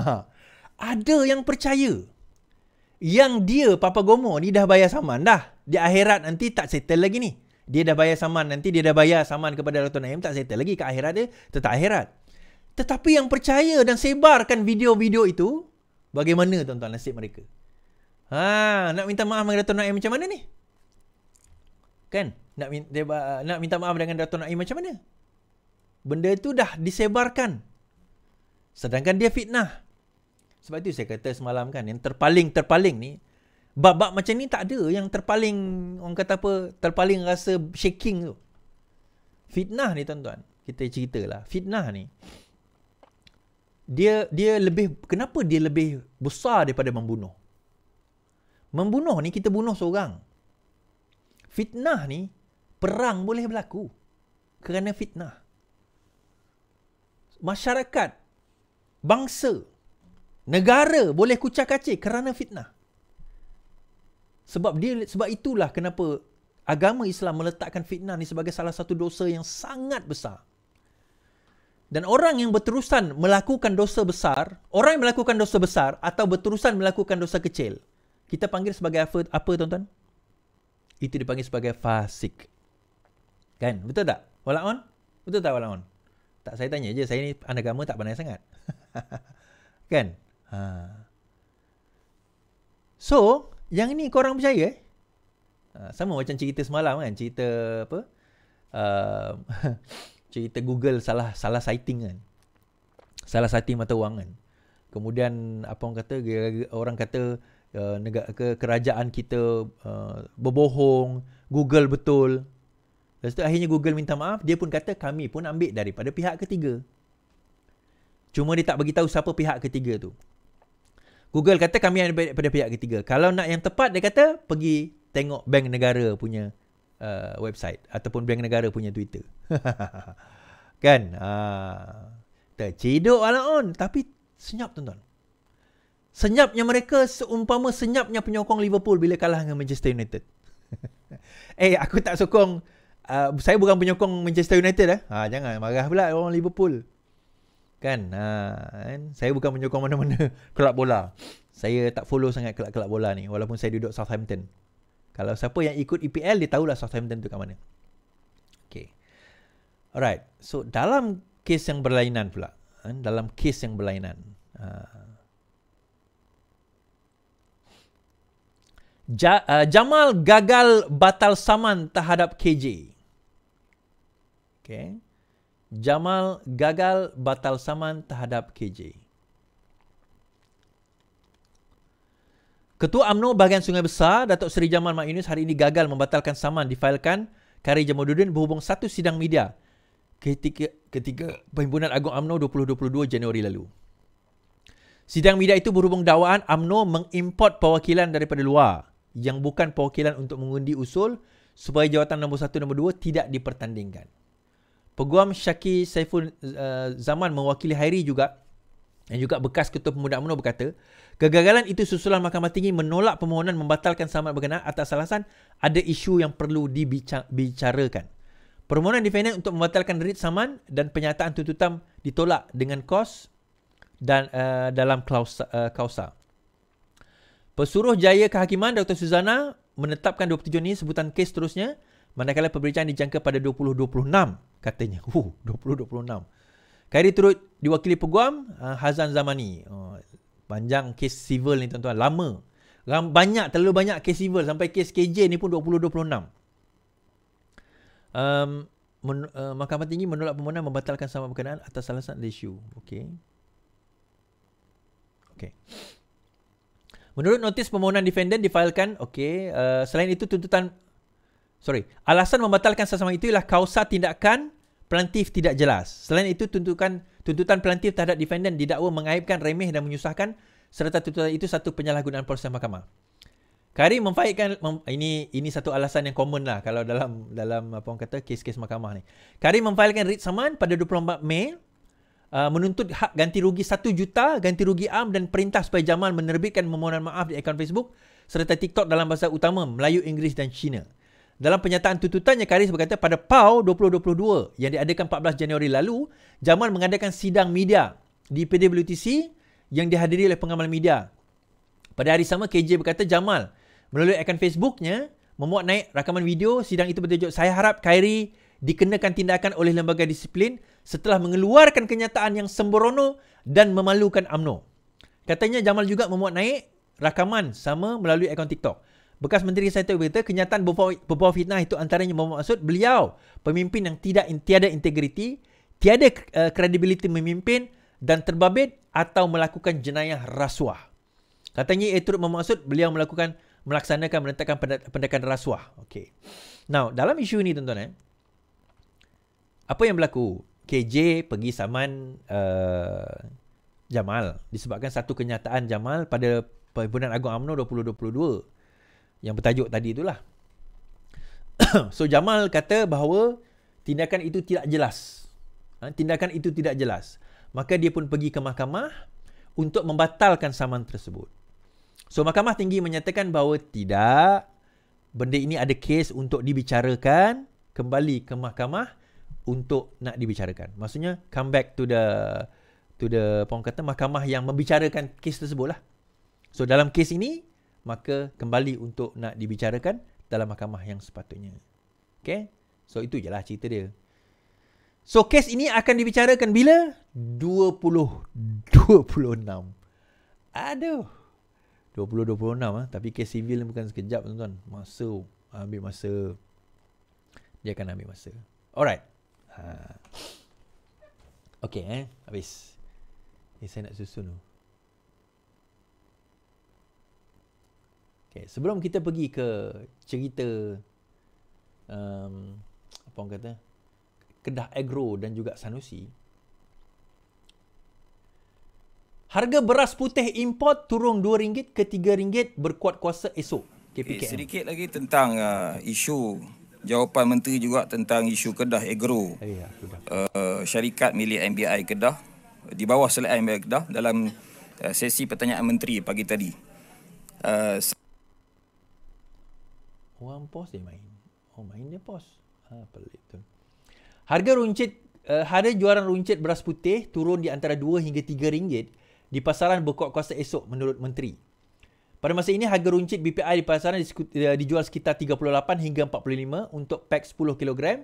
Ada yang percaya. Yang dia, Papa Gomo ni dah bayar saman dah. Di akhirat nanti tak settle lagi ni. Dia dah bayar saman nanti, dia dah bayar saman kepada Dato' Naim, tak settle lagi ke akhirat dia, tetap akhirat. Tetapi yang percaya dan sebarkan video-video itu, bagaimana tuan-tuan nasib mereka? Ha, nak minta maaf kepada Dato' Naim macam mana ni? Kan? Nak minta, dia, uh, nak minta maaf dengan Dato' Naim macam mana? Benda itu dah disebarkan. Sedangkan dia fitnah. Sebab itu saya kata semalam kan, yang terpaling-terpaling ni, babak macam ni tak ada yang terpaling, orang kata apa, terpaling rasa shaking tu. Fitnah ni tuan-tuan. Kita ceritalah. Fitnah ni. Dia dia lebih, kenapa dia lebih besar daripada membunuh? Membunuh ni kita bunuh seorang. Fitnah ni perang boleh berlaku kerana fitnah. Masyarakat, bangsa, negara boleh kucak-kacir kerana fitnah. Sebab dia sebab itulah kenapa agama Islam meletakkan fitnah ni sebagai salah satu dosa yang sangat besar. Dan orang yang berterusan melakukan dosa besar, orang yang melakukan dosa besar atau berterusan melakukan dosa kecil, kita panggil sebagai apa, apa tuan-tuan? Itu dipanggil sebagai fasik. Kan? Betul tak? Walaun? Betul tak walaun? Tak saya tanya je. Saya ni agama tak pandai sangat. kan? Ha. So, yang ni korang percaya eh? Ha, sama macam cerita semalam kan? Cerita apa? Uh, cerita Google salah salah sighting kan? Salah sighting mata wang kan? Kemudian apa Orang kata... Orang kata Eh, negara ke kerajaan kita uh, berbohong, Google betul. Lepas tu akhirnya Google minta maaf, dia pun kata kami pun ambil daripada pihak ketiga. Cuma dia tak bagi tahu siapa pihak ketiga tu. Google kata kami ada daripada pihak ketiga. Kalau nak yang tepat dia kata pergi tengok bank negara punya uh, website ataupun bank negara punya Twitter. kan? Ha. Uh, Terciduk lah on. Tapi senyap tuan-tuan senyapnya mereka seumpama senyapnya penyokong Liverpool bila kalah dengan Manchester United. eh, aku tak sokong. Uh, saya bukan penyokong Manchester United eh. Ha, jangan marah pula orang Liverpool. Kan? Ha, kan? Saya bukan penyokong mana-mana kelab bola. Saya tak follow sangat kelab-kelab bola ni walaupun saya duduk Southampton. Kalau siapa yang ikut EPL dia tahulah Southampton tu kat mana. Okay. Alright. So, dalam kes yang berlainan pula. Kan? Dalam kes yang berlainan. Uh, Ja, uh, Jamal gagal batal saman terhadap KJ. Okay. Jamal gagal batal saman terhadap KJ. Ketua Amno bahagian Sungai Besar, Datuk Seri Jamal Mak Yunus hari ini gagal membatalkan saman difailkan Kari Jamaluddin berhubung satu sidang media ketika, ketika Perhimpunan Agung UMNO 2022 Januari lalu. Sidang media itu berhubung dakwaan Amno mengimport perwakilan daripada luar yang bukan perwakilan untuk mengundi usul supaya jawatan nombor satu nombor dua tidak dipertandingkan. Peguam Syaki Saiful uh, Zaman mewakili Hairi juga yang juga bekas Ketua Pemuda UMNO berkata, kegagalan itu susulan Mahkamah Tinggi menolak permohonan membatalkan saman berkenaan atas alasan ada isu yang perlu dibicarakan. Permohonan defendant untuk membatalkan rit saman dan penyataan tuntutan ditolak dengan kos dan uh, dalam klausa, uh, kausa. Pesuruh Jaya Kehakiman Dr. Suzana menetapkan 27 ini sebutan kes seterusnya manakala pemeriksaan dijangka pada 2026 katanya. Huh, 2026. Kali turut diwakili peguam uh, Hazan Zamani. Oh, panjang kes civil ni tuan-tuan. Lama. Ram, banyak, terlalu banyak kes civil sampai kes KJ ni pun 2026. Um, men, uh, Mahkamah Tinggi menolak permohonan membatalkan sama berkenaan atas alasan issue. Okay. Okay. Menurut notis permohonan defendant difailkan, okey, uh, selain itu tuntutan sorry, alasan membatalkan sesama itu ialah kausa tindakan plaintif tidak jelas. Selain itu tuntutan tuntutan plaintif terhadap defendant didakwa mengaibkan remeh dan menyusahkan serta tuntutan itu satu penyalahgunaan proses mahkamah. Kari memfaedkan mem, ini ini satu alasan yang common lah kalau dalam dalam apa orang kata kes-kes mahkamah ni. Kari memfaedkan writ saman pada 24 Mei Uh, menuntut hak ganti rugi 1 juta ganti rugi am dan perintah supaya Jamal menerbitkan permohonan maaf di akaun Facebook serta TikTok dalam bahasa utama Melayu, Inggeris dan Cina. Dalam penyataan tuntutannya Karis berkata pada PAU 2022 yang diadakan 14 Januari lalu, Jamal mengadakan sidang media di PDWTC yang dihadiri oleh pengamal media. Pada hari sama KJ berkata Jamal melalui akaun Facebooknya memuat naik rakaman video sidang itu bertajuk saya harap Kairi dikenakan tindakan oleh lembaga disiplin setelah mengeluarkan kenyataan yang sembrono dan memalukan AMNO. Katanya Jamal juga memuat naik rakaman sama melalui akaun TikTok. Bekas Menteri Sehat berkata, kenyataan berbau fitnah itu antaranya bermaksud beliau pemimpin yang tidak tiada integriti, tiada eh, kredibiliti memimpin dan terbabit atau melakukan jenayah rasuah. Katanya ia turut bermaksud beliau melakukan melaksanakan menetapkan pendekatan rasuah. Okay, Now, dalam isu ini tuan-tuan eh, apa yang berlaku? KJ pergi saman uh, Jamal disebabkan satu kenyataan Jamal pada Perhimpunan Agung UMNO 2022 yang bertajuk tadi itulah. so Jamal kata bahawa tindakan itu tidak jelas. Ha, tindakan itu tidak jelas. Maka dia pun pergi ke mahkamah untuk membatalkan saman tersebut. So mahkamah tinggi menyatakan bahawa tidak benda ini ada kes untuk dibicarakan kembali ke mahkamah untuk nak dibicarakan. Maksudnya come back to the to the pun kata mahkamah yang membicarakan kes tersebut lah. So dalam kes ini maka kembali untuk nak dibicarakan dalam mahkamah yang sepatutnya. Okay? So itu je lah cerita dia. So kes ini akan dibicarakan bila? 20-26. Aduh. 20-26 ah. Tapi kes civil bukan sekejap tuan-tuan. Masa. Ambil masa. Dia akan ambil masa. Alright. Ha. Okey eh, habis. Ni saya nak susun Okay, sebelum kita pergi ke cerita um, apa orang kata? Kedah Agro dan juga Sanusi. Harga beras putih import turun RM2 ke RM3 berkuat kuasa esok. KPKM. Eh, sedikit lagi tentang uh, isu jawapan menteri juga tentang isu Kedah Agro. Uh, syarikat milik MBI Kedah di bawah selain MBI Kedah dalam eh, sesi pertanyaan menteri pagi tadi. Uh, Orang pos dia main. Oh main dia pos. Ah ha, pelik tu. Harga runcit uh, harga jualan runcit beras putih turun di antara 2 hingga 3 ringgit di pasaran bekok kuasa esok menurut menteri. Pada masa ini harga runcit BPI di pasaran eh, dijual sekitar 38 hingga 45 untuk pack 10 kg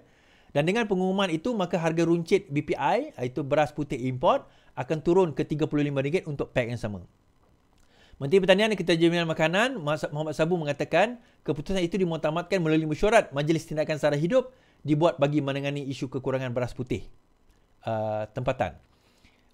dan dengan pengumuman itu maka harga runcit BPI iaitu beras putih import akan turun ke RM35 untuk pack yang sama. Menteri Pertanian dan Keterjaminan Makanan Muhammad Sabu mengatakan keputusan itu dimutamatkan melalui mesyuarat Majlis Tindakan Sara Hidup dibuat bagi menangani isu kekurangan beras putih uh, tempatan.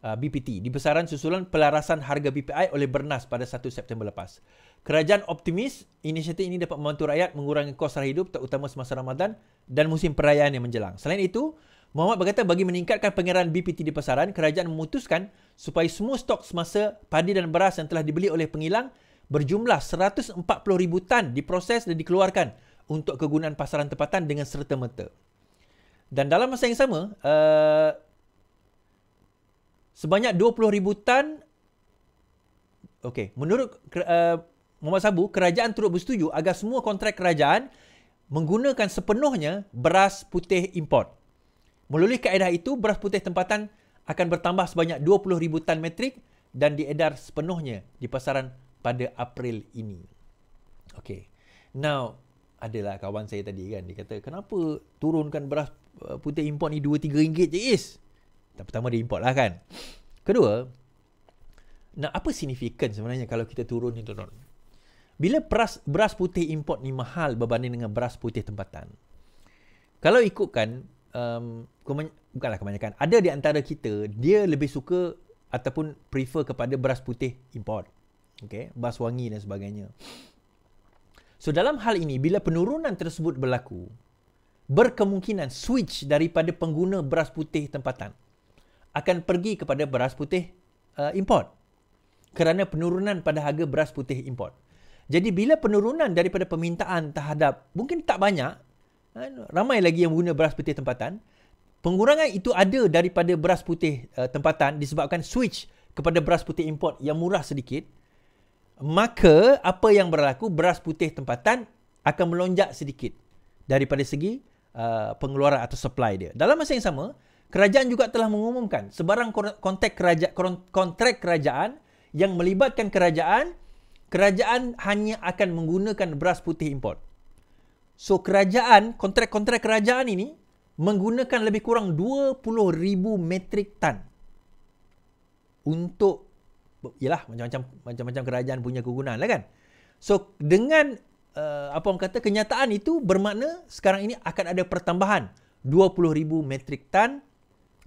Uh, BPT di besaran susulan pelarasan harga BPI oleh Bernas pada 1 September lepas. Kerajaan optimis inisiatif ini dapat membantu rakyat mengurangi kos sara hidup terutama semasa Ramadan dan musim perayaan yang menjelang. Selain itu, Muhammad berkata bagi meningkatkan pengeran BPT di pasaran, kerajaan memutuskan supaya semua stok semasa padi dan beras yang telah dibeli oleh pengilang berjumlah 140,000 tan diproses dan dikeluarkan untuk kegunaan pasaran tempatan dengan serta-merta. Dan dalam masa yang sama, uh, sebanyak 20,000 tan Okey, menurut uh, Muhammad Sabu, kerajaan turut bersetuju agar semua kontrak kerajaan menggunakan sepenuhnya beras putih import. Melalui kaedah itu, beras putih tempatan akan bertambah sebanyak 20,000 tan metrik dan diedar sepenuhnya di pasaran pada April ini. Okey. Now, adalah kawan saya tadi kan, dia kata, kenapa turunkan beras eh, putih import ni 2-3 ringgit je is? Yang pertama dia import lah kan. Kedua, nak apa signifikan sebenarnya kalau kita turun ni turun? Bila beras, beras putih import ni mahal berbanding dengan beras putih tempatan. Kalau ikutkan, um, kemany- bukanlah kebanyakan. Ada di antara kita, dia lebih suka ataupun prefer kepada beras putih import. Okay? Beras wangi dan sebagainya. So dalam hal ini, bila penurunan tersebut berlaku, berkemungkinan switch daripada pengguna beras putih tempatan akan pergi kepada beras putih uh, import kerana penurunan pada harga beras putih import. Jadi bila penurunan daripada permintaan terhadap mungkin tak banyak uh, ramai lagi yang guna beras putih tempatan, pengurangan itu ada daripada beras putih uh, tempatan disebabkan switch kepada beras putih import yang murah sedikit, maka apa yang berlaku beras putih tempatan akan melonjak sedikit daripada segi uh, pengeluaran atau supply dia. Dalam masa yang sama, Kerajaan juga telah mengumumkan sebarang kontrak kerajaan, kontrak kerajaan yang melibatkan kerajaan, kerajaan hanya akan menggunakan beras putih import. So kerajaan, kontrak-kontrak kerajaan ini menggunakan lebih kurang 20,000 metrik tan untuk ialah macam-macam macam-macam kerajaan punya kegunaan lah kan. So dengan uh, apa orang kata kenyataan itu bermakna sekarang ini akan ada pertambahan 20,000 metrik tan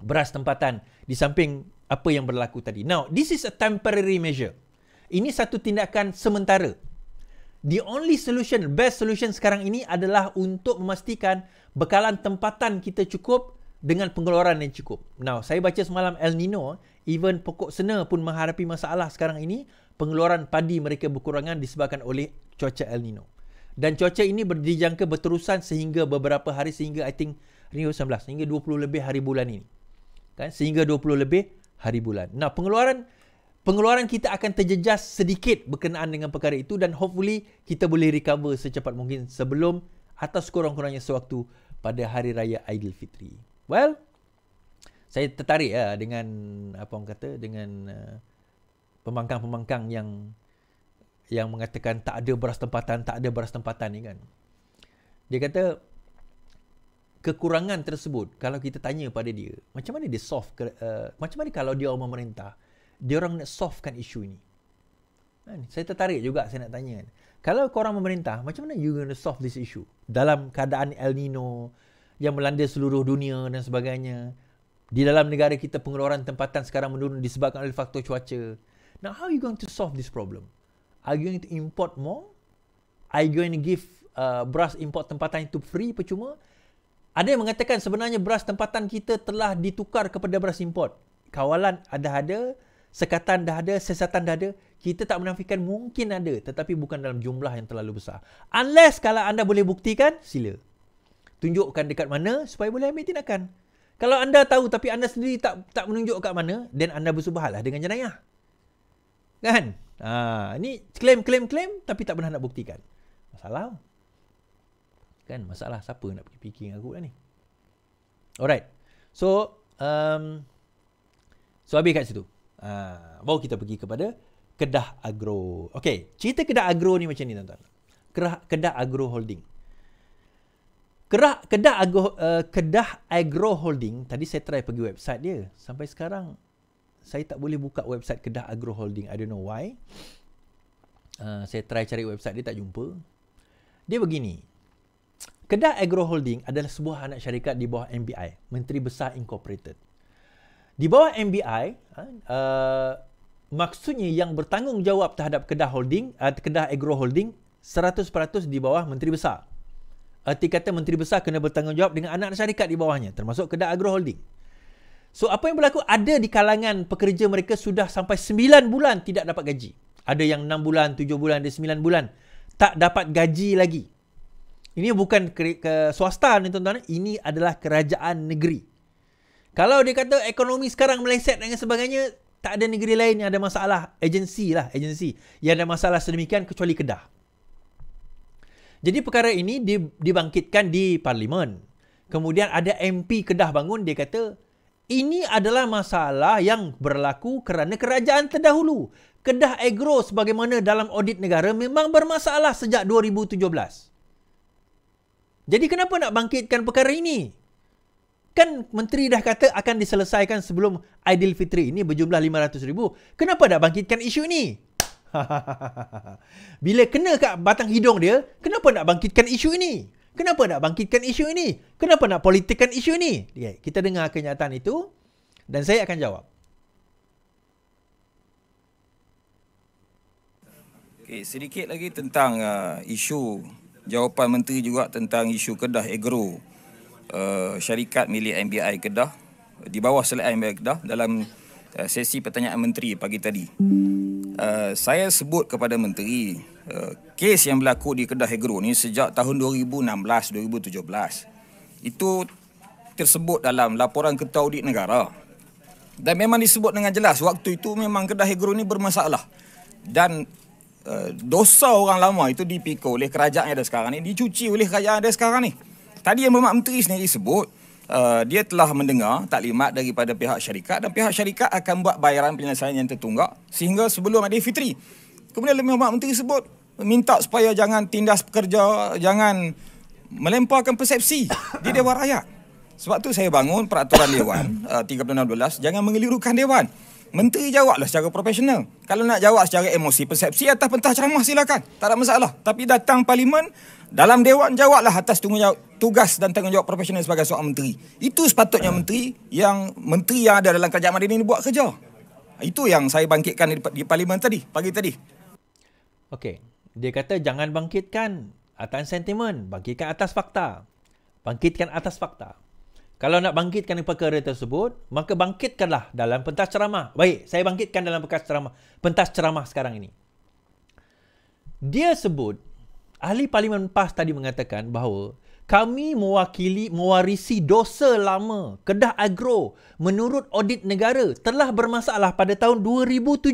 beras tempatan di samping apa yang berlaku tadi. Now, this is a temporary measure. Ini satu tindakan sementara. The only solution, best solution sekarang ini adalah untuk memastikan bekalan tempatan kita cukup dengan pengeluaran yang cukup. Now, saya baca semalam El Nino, even pokok sena pun menghadapi masalah sekarang ini, pengeluaran padi mereka berkurangan disebabkan oleh cuaca El Nino. Dan cuaca ini dijangka berterusan sehingga beberapa hari sehingga I think 2019, sehingga 20 lebih hari bulan ini kan sehingga 20 lebih hari bulan. Nah, pengeluaran pengeluaran kita akan terjejas sedikit berkenaan dengan perkara itu dan hopefully kita boleh recover secepat mungkin sebelum atas kurang-kurangnya sewaktu pada hari raya Aidilfitri. Well, saya tertarik ya dengan apa orang kata dengan ah, pemangkang-pemangkang yang yang mengatakan tak ada beras tempatan, tak ada beras tempatan ni kan. Dia kata kekurangan tersebut kalau kita tanya pada dia macam mana dia solve ke, uh, macam mana kalau dia orang memerintah dia orang nak solvekan isu ini kan saya tertarik juga saya nak tanya kan kalau kau orang memerintah macam mana you going to solve this issue dalam keadaan el nino yang melanda seluruh dunia dan sebagainya di dalam negara kita pengeluaran tempatan sekarang menurun disebabkan oleh faktor cuaca now how you going to solve this problem are you going to import more are you going to give uh, brass import tempatan itu free percuma ada yang mengatakan sebenarnya beras tempatan kita telah ditukar kepada beras import. Kawalan ada ada, sekatan dah ada, sesatan dah ada. Kita tak menafikan mungkin ada tetapi bukan dalam jumlah yang terlalu besar. Unless kalau anda boleh buktikan, sila. Tunjukkan dekat mana supaya boleh ambil tindakan. Kalau anda tahu tapi anda sendiri tak tak menunjuk kat mana, then anda bersubahlah dengan jenayah. Kan? Ha, ini claim, claim, claim tapi tak pernah nak buktikan. Masalah. Kan masalah siapa nak pergi PK dengan aku lah ni. Alright. So, um, so habis kat situ. Uh, baru kita pergi kepada Kedah Agro. Okay, cerita Kedah Agro ni macam ni tuan-tuan. Kerah, Kedah Agro Holding. Kerah, Kedah, Agro, uh, Kedah Agro Holding, tadi saya try pergi website dia. Sampai sekarang, saya tak boleh buka website Kedah Agro Holding. I don't know why. Uh, saya try cari website dia, tak jumpa. Dia begini. Kedah Agro Holding adalah sebuah anak syarikat di bawah MBI, Menteri Besar Incorporated. Di bawah MBI, uh, ha, eh, maksudnya yang bertanggungjawab terhadap Kedah Holding, uh, eh, Kedah Agro Holding 100% di bawah Menteri Besar. Arti kata Menteri Besar kena bertanggungjawab dengan anak syarikat di bawahnya, termasuk Kedah Agro Holding. So apa yang berlaku ada di kalangan pekerja mereka sudah sampai 9 bulan tidak dapat gaji. Ada yang 6 bulan, 7 bulan, ada 9 bulan tak dapat gaji lagi. Ini bukan ke, ke swasta ni tuan-tuan. Ini adalah kerajaan negeri. Kalau dia kata ekonomi sekarang meleset dan sebagainya, tak ada negeri lain yang ada masalah. Agensi lah, agensi. Yang ada masalah sedemikian kecuali Kedah. Jadi perkara ini dibangkitkan di parlimen. Kemudian ada MP Kedah bangun, dia kata, ini adalah masalah yang berlaku kerana kerajaan terdahulu. Kedah Agro sebagaimana dalam audit negara memang bermasalah sejak 2017. Jadi kenapa nak bangkitkan perkara ini? Kan menteri dah kata akan diselesaikan sebelum Fitri ini berjumlah 500 ribu. Kenapa nak bangkitkan isu ini? Bila kena kat batang hidung dia, kenapa nak bangkitkan isu ini? Kenapa nak bangkitkan isu ini? Kenapa nak politikkan isu ini? Ya, kita dengar kenyataan itu dan saya akan jawab. Okay, sedikit lagi tentang uh, isu jawapan menteri juga tentang isu Kedah Agro uh, syarikat milik MBI Kedah di bawah selain MBI Kedah dalam uh, sesi pertanyaan menteri pagi tadi. Uh, saya sebut kepada menteri uh, kes yang berlaku di Kedah Agro ni sejak tahun 2016 2017. Itu tersebut dalam laporan ketua audit negara. Dan memang disebut dengan jelas waktu itu memang Kedah Agro ni bermasalah. Dan Eh, dosa orang lama itu dipikul oleh kerajaan yang ada sekarang ni dicuci oleh kerajaan yang ada sekarang ni tadi yang Bermak Menteri sendiri sebut uh, dia telah mendengar taklimat daripada pihak syarikat dan pihak syarikat akan buat bayaran penyelesaian yang tertunggak sehingga sebelum Adi Fitri kemudian lebih Bermak Menteri sebut minta supaya jangan tindas pekerja jangan melemparkan persepsi di Dewan Rakyat sebab tu saya bangun peraturan Dewan eh, uh, 3612 jangan mengelirukan Dewan Menteri jawablah secara profesional. Kalau nak jawab secara emosi, persepsi atas pentas ceramah silakan. Tak ada masalah. Tapi datang parlimen, dalam dewan jawablah atas tanggungjawab tugas dan tanggungjawab profesional sebagai seorang menteri. Itu sepatutnya menteri yang menteri yang ada dalam kerajaan Madinah ini buat kerja. Itu yang saya bangkitkan di, di parlimen tadi, pagi tadi. Okey. Dia kata jangan bangkitkan atas sentimen, bangkitkan atas fakta. Bangkitkan atas fakta. Kalau nak bangkitkan perkara tersebut, maka bangkitkanlah dalam pentas ceramah. Baik, saya bangkitkan dalam pentas ceramah. Pentas ceramah sekarang ini. Dia sebut, ahli Parlimen PAS tadi mengatakan bahawa kami mewakili mewarisi dosa lama Kedah Agro menurut audit negara telah bermasalah pada tahun 2017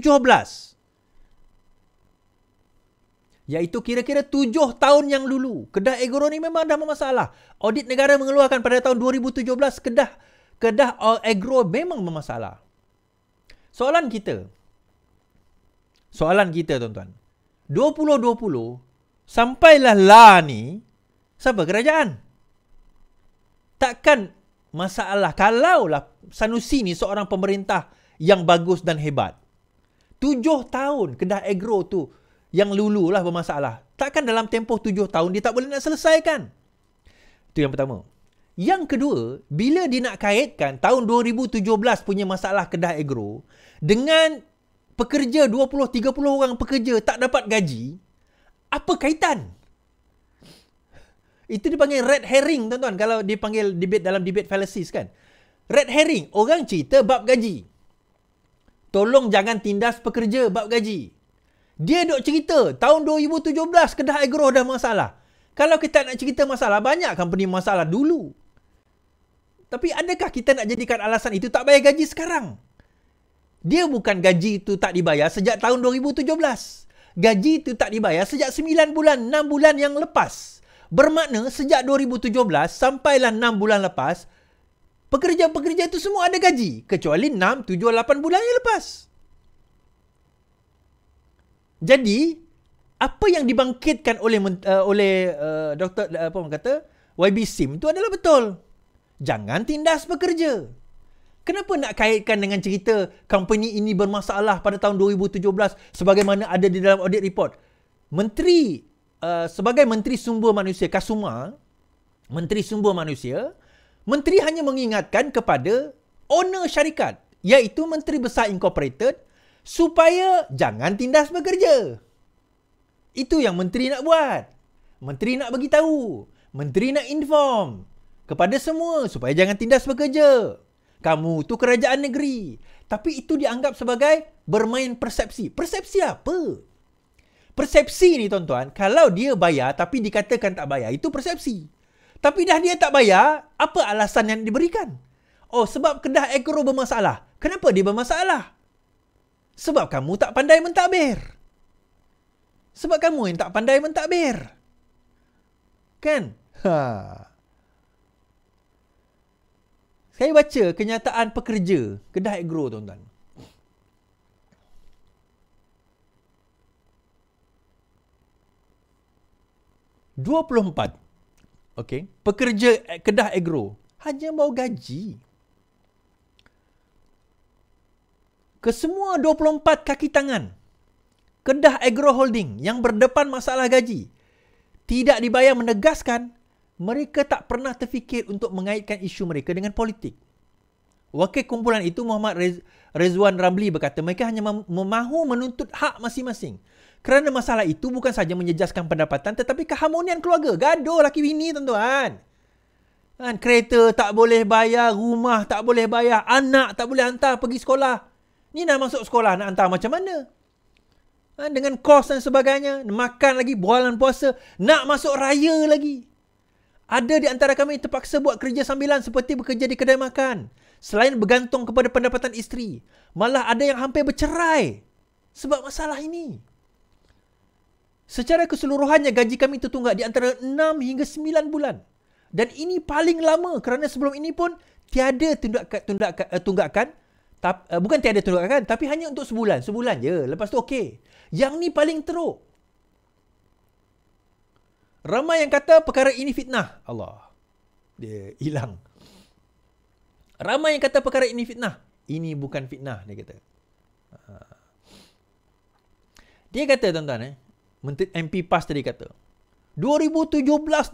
iaitu kira-kira 7 tahun yang lulu. Kedah agro ni memang dah bermasalah. Audit negara mengeluarkan pada tahun 2017 Kedah Kedah agro memang bermasalah. Soalan kita. Soalan kita tuan-tuan. 2020 sampailah lah ni siapa kerajaan? Takkan masalah kalaulah Sanusi ni seorang pemerintah yang bagus dan hebat. Tujuh tahun Kedah Agro tu yang lulu lah bermasalah. Takkan dalam tempoh tujuh tahun dia tak boleh nak selesaikan. Itu yang pertama. Yang kedua, bila dia nak kaitkan tahun 2017 punya masalah kedah agro dengan pekerja 20-30 orang pekerja tak dapat gaji, apa kaitan? Itu dipanggil red herring tuan-tuan kalau dipanggil debate dalam debate fallacies kan. Red herring, orang cerita bab gaji. Tolong jangan tindas pekerja bab gaji. Dia dok cerita tahun 2017 kedah agro dah masalah. Kalau kita nak cerita masalah, banyak company masalah dulu. Tapi adakah kita nak jadikan alasan itu tak bayar gaji sekarang? Dia bukan gaji itu tak dibayar sejak tahun 2017. Gaji itu tak dibayar sejak 9 bulan, 6 bulan yang lepas. Bermakna sejak 2017 sampailah 6 bulan lepas, pekerja-pekerja itu semua ada gaji. Kecuali 6, 7, 8 bulan yang lepas. Jadi apa yang dibangkitkan oleh uh, oleh uh, doktor uh, apa orang kata YB Sim tu adalah betul. Jangan tindas pekerja. Kenapa nak kaitkan dengan cerita company ini bermasalah pada tahun 2017 sebagaimana ada di dalam audit report? Menteri uh, sebagai menteri sumber manusia Kasuma, menteri sumber manusia, menteri hanya mengingatkan kepada owner syarikat iaitu menteri besar incorporated supaya jangan tindas bekerja. Itu yang menteri nak buat. Menteri nak bagi tahu, menteri nak inform kepada semua supaya jangan tindas bekerja. Kamu tu kerajaan negeri. Tapi itu dianggap sebagai bermain persepsi. Persepsi apa? Persepsi ni tuan-tuan, kalau dia bayar tapi dikatakan tak bayar, itu persepsi. Tapi dah dia tak bayar, apa alasan yang diberikan? Oh, sebab kedah ekor bermasalah. Kenapa dia bermasalah? Sebab kamu tak pandai mentadbir. Sebab kamu yang tak pandai mentadbir. Kan? Ha. Saya baca kenyataan pekerja kedai agro tuan-tuan. Dua puluh empat. Okay. Pekerja eh, kedai agro hanya bawa gaji ke semua 24 kaki tangan Kedah Agro Holding yang berdepan masalah gaji tidak dibayar menegaskan mereka tak pernah terfikir untuk mengaitkan isu mereka dengan politik. Wakil kumpulan itu Muhammad Rezwan Ramli berkata mereka hanya memahu menuntut hak masing-masing. Kerana masalah itu bukan saja menjejaskan pendapatan tetapi keharmonian keluarga. Gaduh laki bini tuan-tuan. Kan, kereta tak boleh bayar, rumah tak boleh bayar, anak tak boleh hantar pergi sekolah. Ni nak masuk sekolah nak hantar macam mana? Ha, dengan kos dan sebagainya. Makan lagi, bualan puasa. Nak masuk raya lagi. Ada di antara kami terpaksa buat kerja sambilan seperti bekerja di kedai makan. Selain bergantung kepada pendapatan isteri. Malah ada yang hampir bercerai. Sebab masalah ini. Secara keseluruhannya gaji kami tertunggak di antara 6 hingga 9 bulan. Dan ini paling lama kerana sebelum ini pun tiada eh, tunggakan, tunggakan, tunggakan Ta- uh, eh, bukan tiada tunggakan tapi hanya untuk sebulan. Sebulan je. Lepas tu okey. Yang ni paling teruk. Ramai yang kata perkara ini fitnah. Allah. Dia hilang. Ramai yang kata perkara ini fitnah. Ini bukan fitnah dia kata. Ha. Dia kata tuan-tuan eh. Menteri MP PAS tadi kata. 2017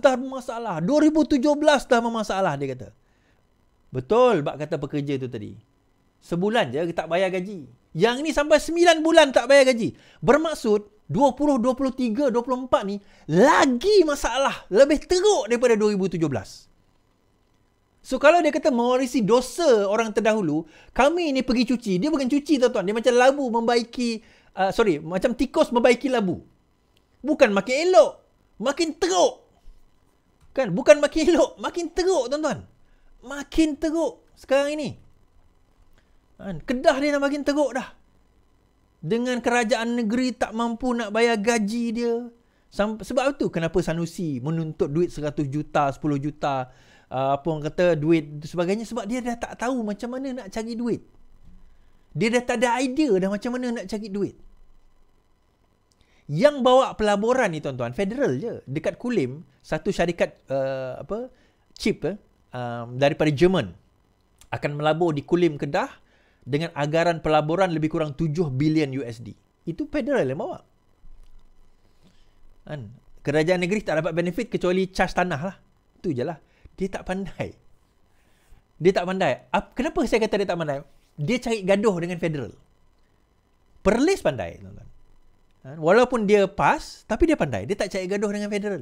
dah masalah. 2017 dah memasalah dia kata. Betul bak kata pekerja tu tadi. Sebulan je tak bayar gaji. Yang ni sampai 9 bulan tak bayar gaji. Bermaksud 20, 23, 24 ni lagi masalah. Lebih teruk daripada 2017. So kalau dia kata mewarisi dosa orang terdahulu, kami ni pergi cuci. Dia bukan cuci tuan-tuan. Dia macam labu membaiki, uh, sorry, macam tikus membaiki labu. Bukan makin elok, makin teruk. Kan? Bukan makin elok, makin teruk tuan-tuan. Makin teruk sekarang ini. Kan? Kedah dia nak makin teruk dah. Dengan kerajaan negeri tak mampu nak bayar gaji dia. Sebab itu kenapa Sanusi menuntut duit 100 juta, 10 juta. Uh, apa orang kata duit sebagainya. Sebab dia dah tak tahu macam mana nak cari duit. Dia dah tak ada idea dah macam mana nak cari duit. Yang bawa pelaburan ni tuan-tuan, federal je. Dekat Kulim, satu syarikat uh, apa chip eh, um, daripada Jerman akan melabur di Kulim Kedah dengan agaran pelaburan lebih kurang 7 bilion USD. Itu federal yang bawa. Kan? Kerajaan negeri tak dapat benefit kecuali cas tanah lah. Itu je lah. Dia tak pandai. Dia tak pandai. Kenapa saya kata dia tak pandai? Dia cari gaduh dengan federal. Perlis pandai. Kan? Walaupun dia pas, tapi dia pandai. Dia tak cari gaduh dengan federal.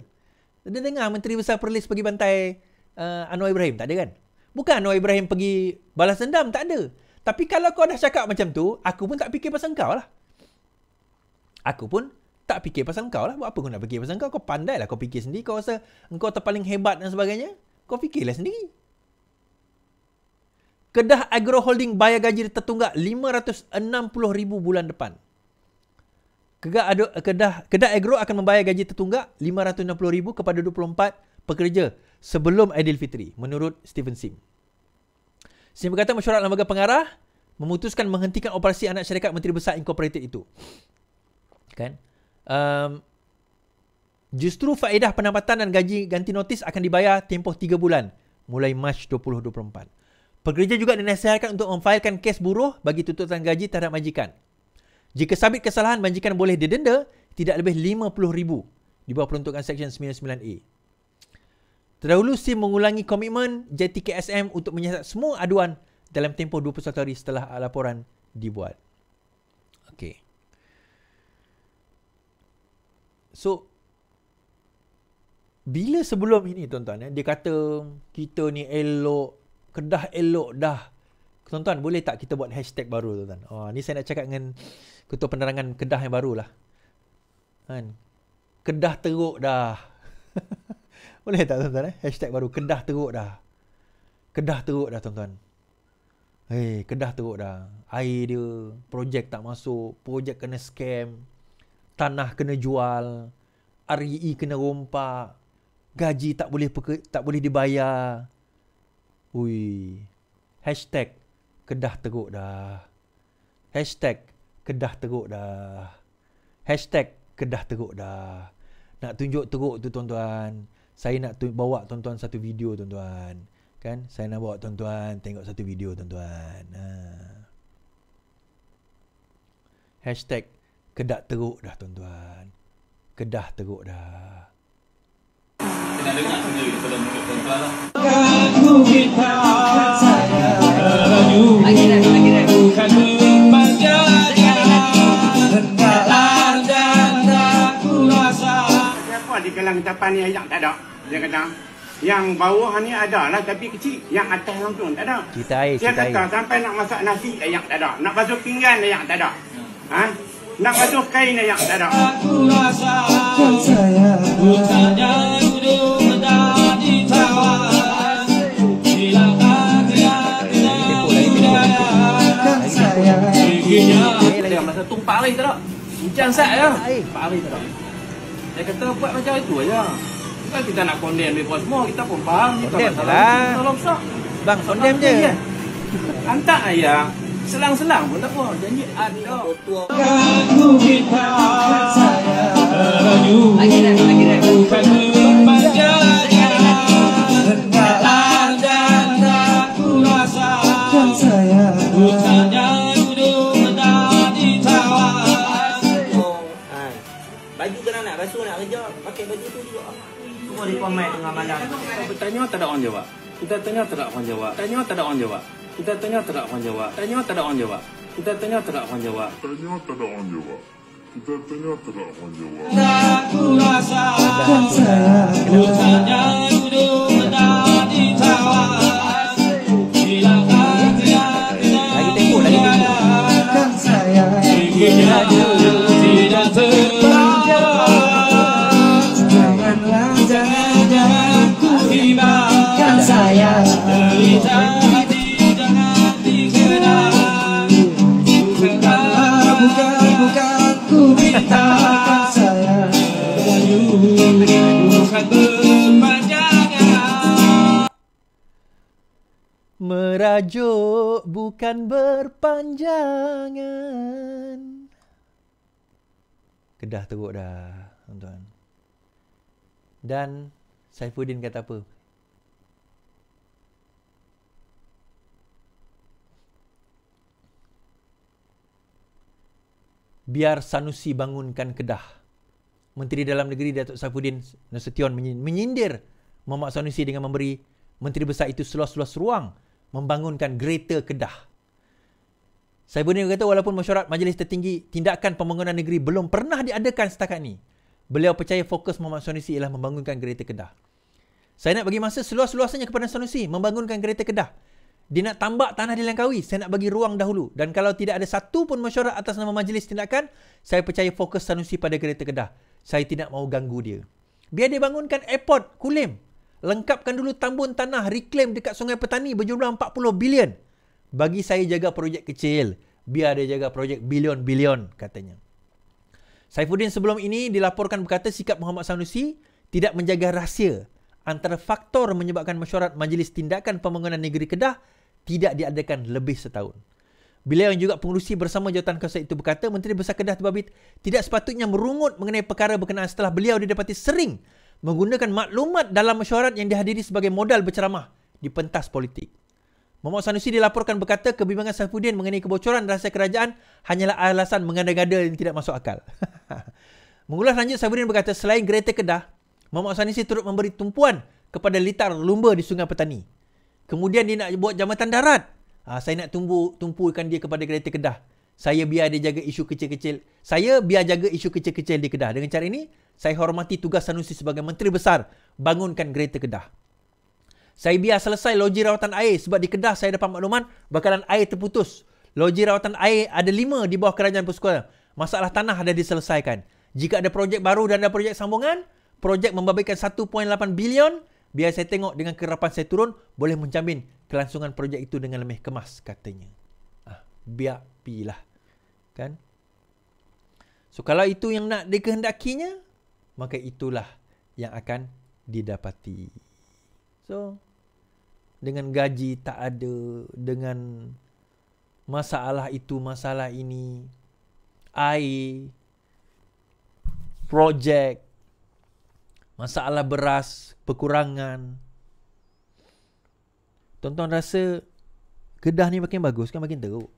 Dia dengar Menteri Besar Perlis pergi bantai uh, Anwar Ibrahim. Tak ada kan? Bukan Anwar Ibrahim pergi balas dendam. Tak ada. Tapi kalau kau dah cakap macam tu, aku pun tak fikir pasal kau lah. Aku pun tak fikir pasal kau lah. Buat apa kau nak fikir pasal kau? Kau pandai lah kau fikir sendiri. Kau rasa kau terpaling hebat dan sebagainya. Kau fikirlah sendiri. Kedah Agro Holding bayar gaji tertunggak RM560,000 bulan depan. Kedah, kedah, kedah Agro akan membayar gaji tertunggak RM560,000 kepada 24 pekerja sebelum Aidilfitri menurut Stephen Sim. Sehingga berkata mesyuarat lembaga pengarah memutuskan menghentikan operasi anak syarikat Menteri Besar Incorporated itu. Kan? Um, justru faedah penampatan dan gaji ganti notis akan dibayar tempoh 3 bulan mulai Mac 2024. Pekerja juga dinasihatkan untuk memfailkan kes buruh bagi tuntutan gaji terhadap majikan. Jika sabit kesalahan, majikan boleh didenda tidak lebih RM50,000 di bawah peruntukan Seksyen 99A. Terdahulu SIM mengulangi komitmen JTKSM untuk menyiasat semua aduan dalam tempoh 21 hari setelah laporan dibuat. Okay. So, bila sebelum ini tuan-tuan, eh, dia kata kita ni elok, kedah elok dah. Tuan-tuan, boleh tak kita buat hashtag baru tuan-tuan? Oh, ni saya nak cakap dengan ketua penerangan kedah yang barulah. Kan? Kedah teruk dah. Boleh tak tuan-tuan eh? Hashtag baru Kedah teruk dah Kedah teruk dah tuan-tuan Hei, eh, Kedah teruk dah Air dia Projek tak masuk Projek kena scam Tanah kena jual RII e e kena rompak Gaji tak boleh peke, tak boleh dibayar Ui Hashtag Kedah teruk dah Hashtag Kedah teruk dah Hashtag Kedah teruk dah Nak tunjuk teruk tu tuan-tuan saya nak tu- bawa tuan-tuan satu video tuan-tuan kan saya nak bawa tuan-tuan tengok satu video tuan-tuan ha. hashtag kedak teruk dah tuan-tuan kedah teruk dah kena dengar sendiri kalau mulut tuan-tuan lah Aku minta Aku minta Aku dalam ketapan ni ayat tak ada. Dia kata, yang bawah ni ada lah tapi kecil. Yang atas langsung tak ada. Kita. air, cita air. sampai nak masak nasi ayat tak ada. Nak basuh pinggan ayat tak ada. Ha? Nak basuh kain ayat tak ada. Aku rasa, aku tanya dulu. Tumpah air tak tak? Macam sat ya? Tumpah air tak tak? Dia kata buat macam itu aja. Bukan kita nak condemn mereka semua, kita pun faham condemn kita lah. masalah tolong sah. Bang, condemn je. Ya. Antak ayah, selang-selang pun tak apa. Janji ada. Kamu kita akan saya. Lagi lagi lagi. Bukan Semua dipamai tengah malam. Kita bertanya tak ada orang jawab. Kita tanya tak ada orang jawab. Tanya tak ada orang jawab. Kita tanya tak ada orang jawab. Tanya tak ada orang jawab. Kita tanya tak ada orang jawab. Tanya tak ada orang jawab. Kita tanya tak ada orang jawab. Tak kuasa. Tak kuasa. Tak kuasa. Tak kuasa. akan berpanjangan. Kedah teruk dah, tuan-tuan. Dan Saifuddin kata apa? Biar Sanusi bangunkan Kedah. Menteri Dalam Negeri Datuk Saifuddin Nasution menyindir Mamak Sanusi dengan memberi Menteri Besar itu seluas-luas ruang membangunkan Greater Kedah. Saya Saibuddin kata walaupun mesyuarat majlis tertinggi tindakan pembangunan negeri belum pernah diadakan setakat ini, beliau percaya fokus Muhammad Sanusi ialah membangunkan kereta Kedah. Saya nak bagi masa seluas-luasnya kepada Sanusi membangunkan kereta Kedah. Dia nak tambak tanah di Langkawi, saya nak bagi ruang dahulu. Dan kalau tidak ada satu pun mesyuarat atas nama majlis tindakan, saya percaya fokus Sanusi pada kereta Kedah. Saya tidak mahu ganggu dia. Biar dia bangunkan airport, kulim. Lengkapkan dulu tambun tanah reclaim dekat Sungai Petani berjumlah 40 bilion. Bagi saya jaga projek kecil. Biar dia jaga projek bilion-bilion katanya. Saifuddin sebelum ini dilaporkan berkata sikap Muhammad Sanusi tidak menjaga rahsia antara faktor menyebabkan mesyuarat Majlis Tindakan Pembangunan Negeri Kedah tidak diadakan lebih setahun. Beliau yang juga pengurusi bersama jawatan kuasa itu berkata Menteri Besar Kedah Tubabit tidak sepatutnya merungut mengenai perkara berkenaan setelah beliau didapati sering menggunakan maklumat dalam mesyuarat yang dihadiri sebagai modal berceramah di pentas politik. Muhammad Sanusi dilaporkan berkata kebimbangan Saifuddin mengenai kebocoran rahsia kerajaan hanyalah alasan mengada ngada yang tidak masuk akal. Mengulas lanjut Saifuddin berkata selain Greta Kedah, Muhammad Sanusi turut memberi tumpuan kepada litar lumba di Sungai Petani. Kemudian dia nak buat jambatan darat. Ha, saya nak tumpu, tumpukan dia kepada Greta Kedah. Saya biar dia jaga isu kecil-kecil. Saya biar jaga isu kecil-kecil di Kedah. Dengan cara ini, saya hormati tugas Sanusi sebagai menteri besar bangunkan Greta Kedah. Saya biar selesai loji rawatan air sebab di Kedah saya dapat makluman bakalan air terputus. Loji rawatan air ada lima di bawah kerajaan persekutuan. Masalah tanah ada diselesaikan. Jika ada projek baru dan ada projek sambungan, projek membabitkan 1.8 bilion, biar saya tengok dengan kerapan saya turun, boleh menjamin kelangsungan projek itu dengan lebih kemas, katanya. Ah, biar pilah. Kan? So, kalau itu yang nak dikehendakinya, maka itulah yang akan didapati. So, dengan gaji tak ada dengan masalah itu masalah ini air, projek, masalah beras perkurangan tuan-tuan rasa kedah ni makin bagus kan makin teruk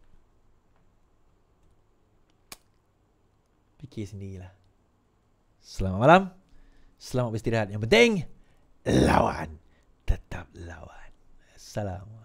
fikir sendirilah selamat malam selamat beristirahat yang penting lawan tetap lawan السلامة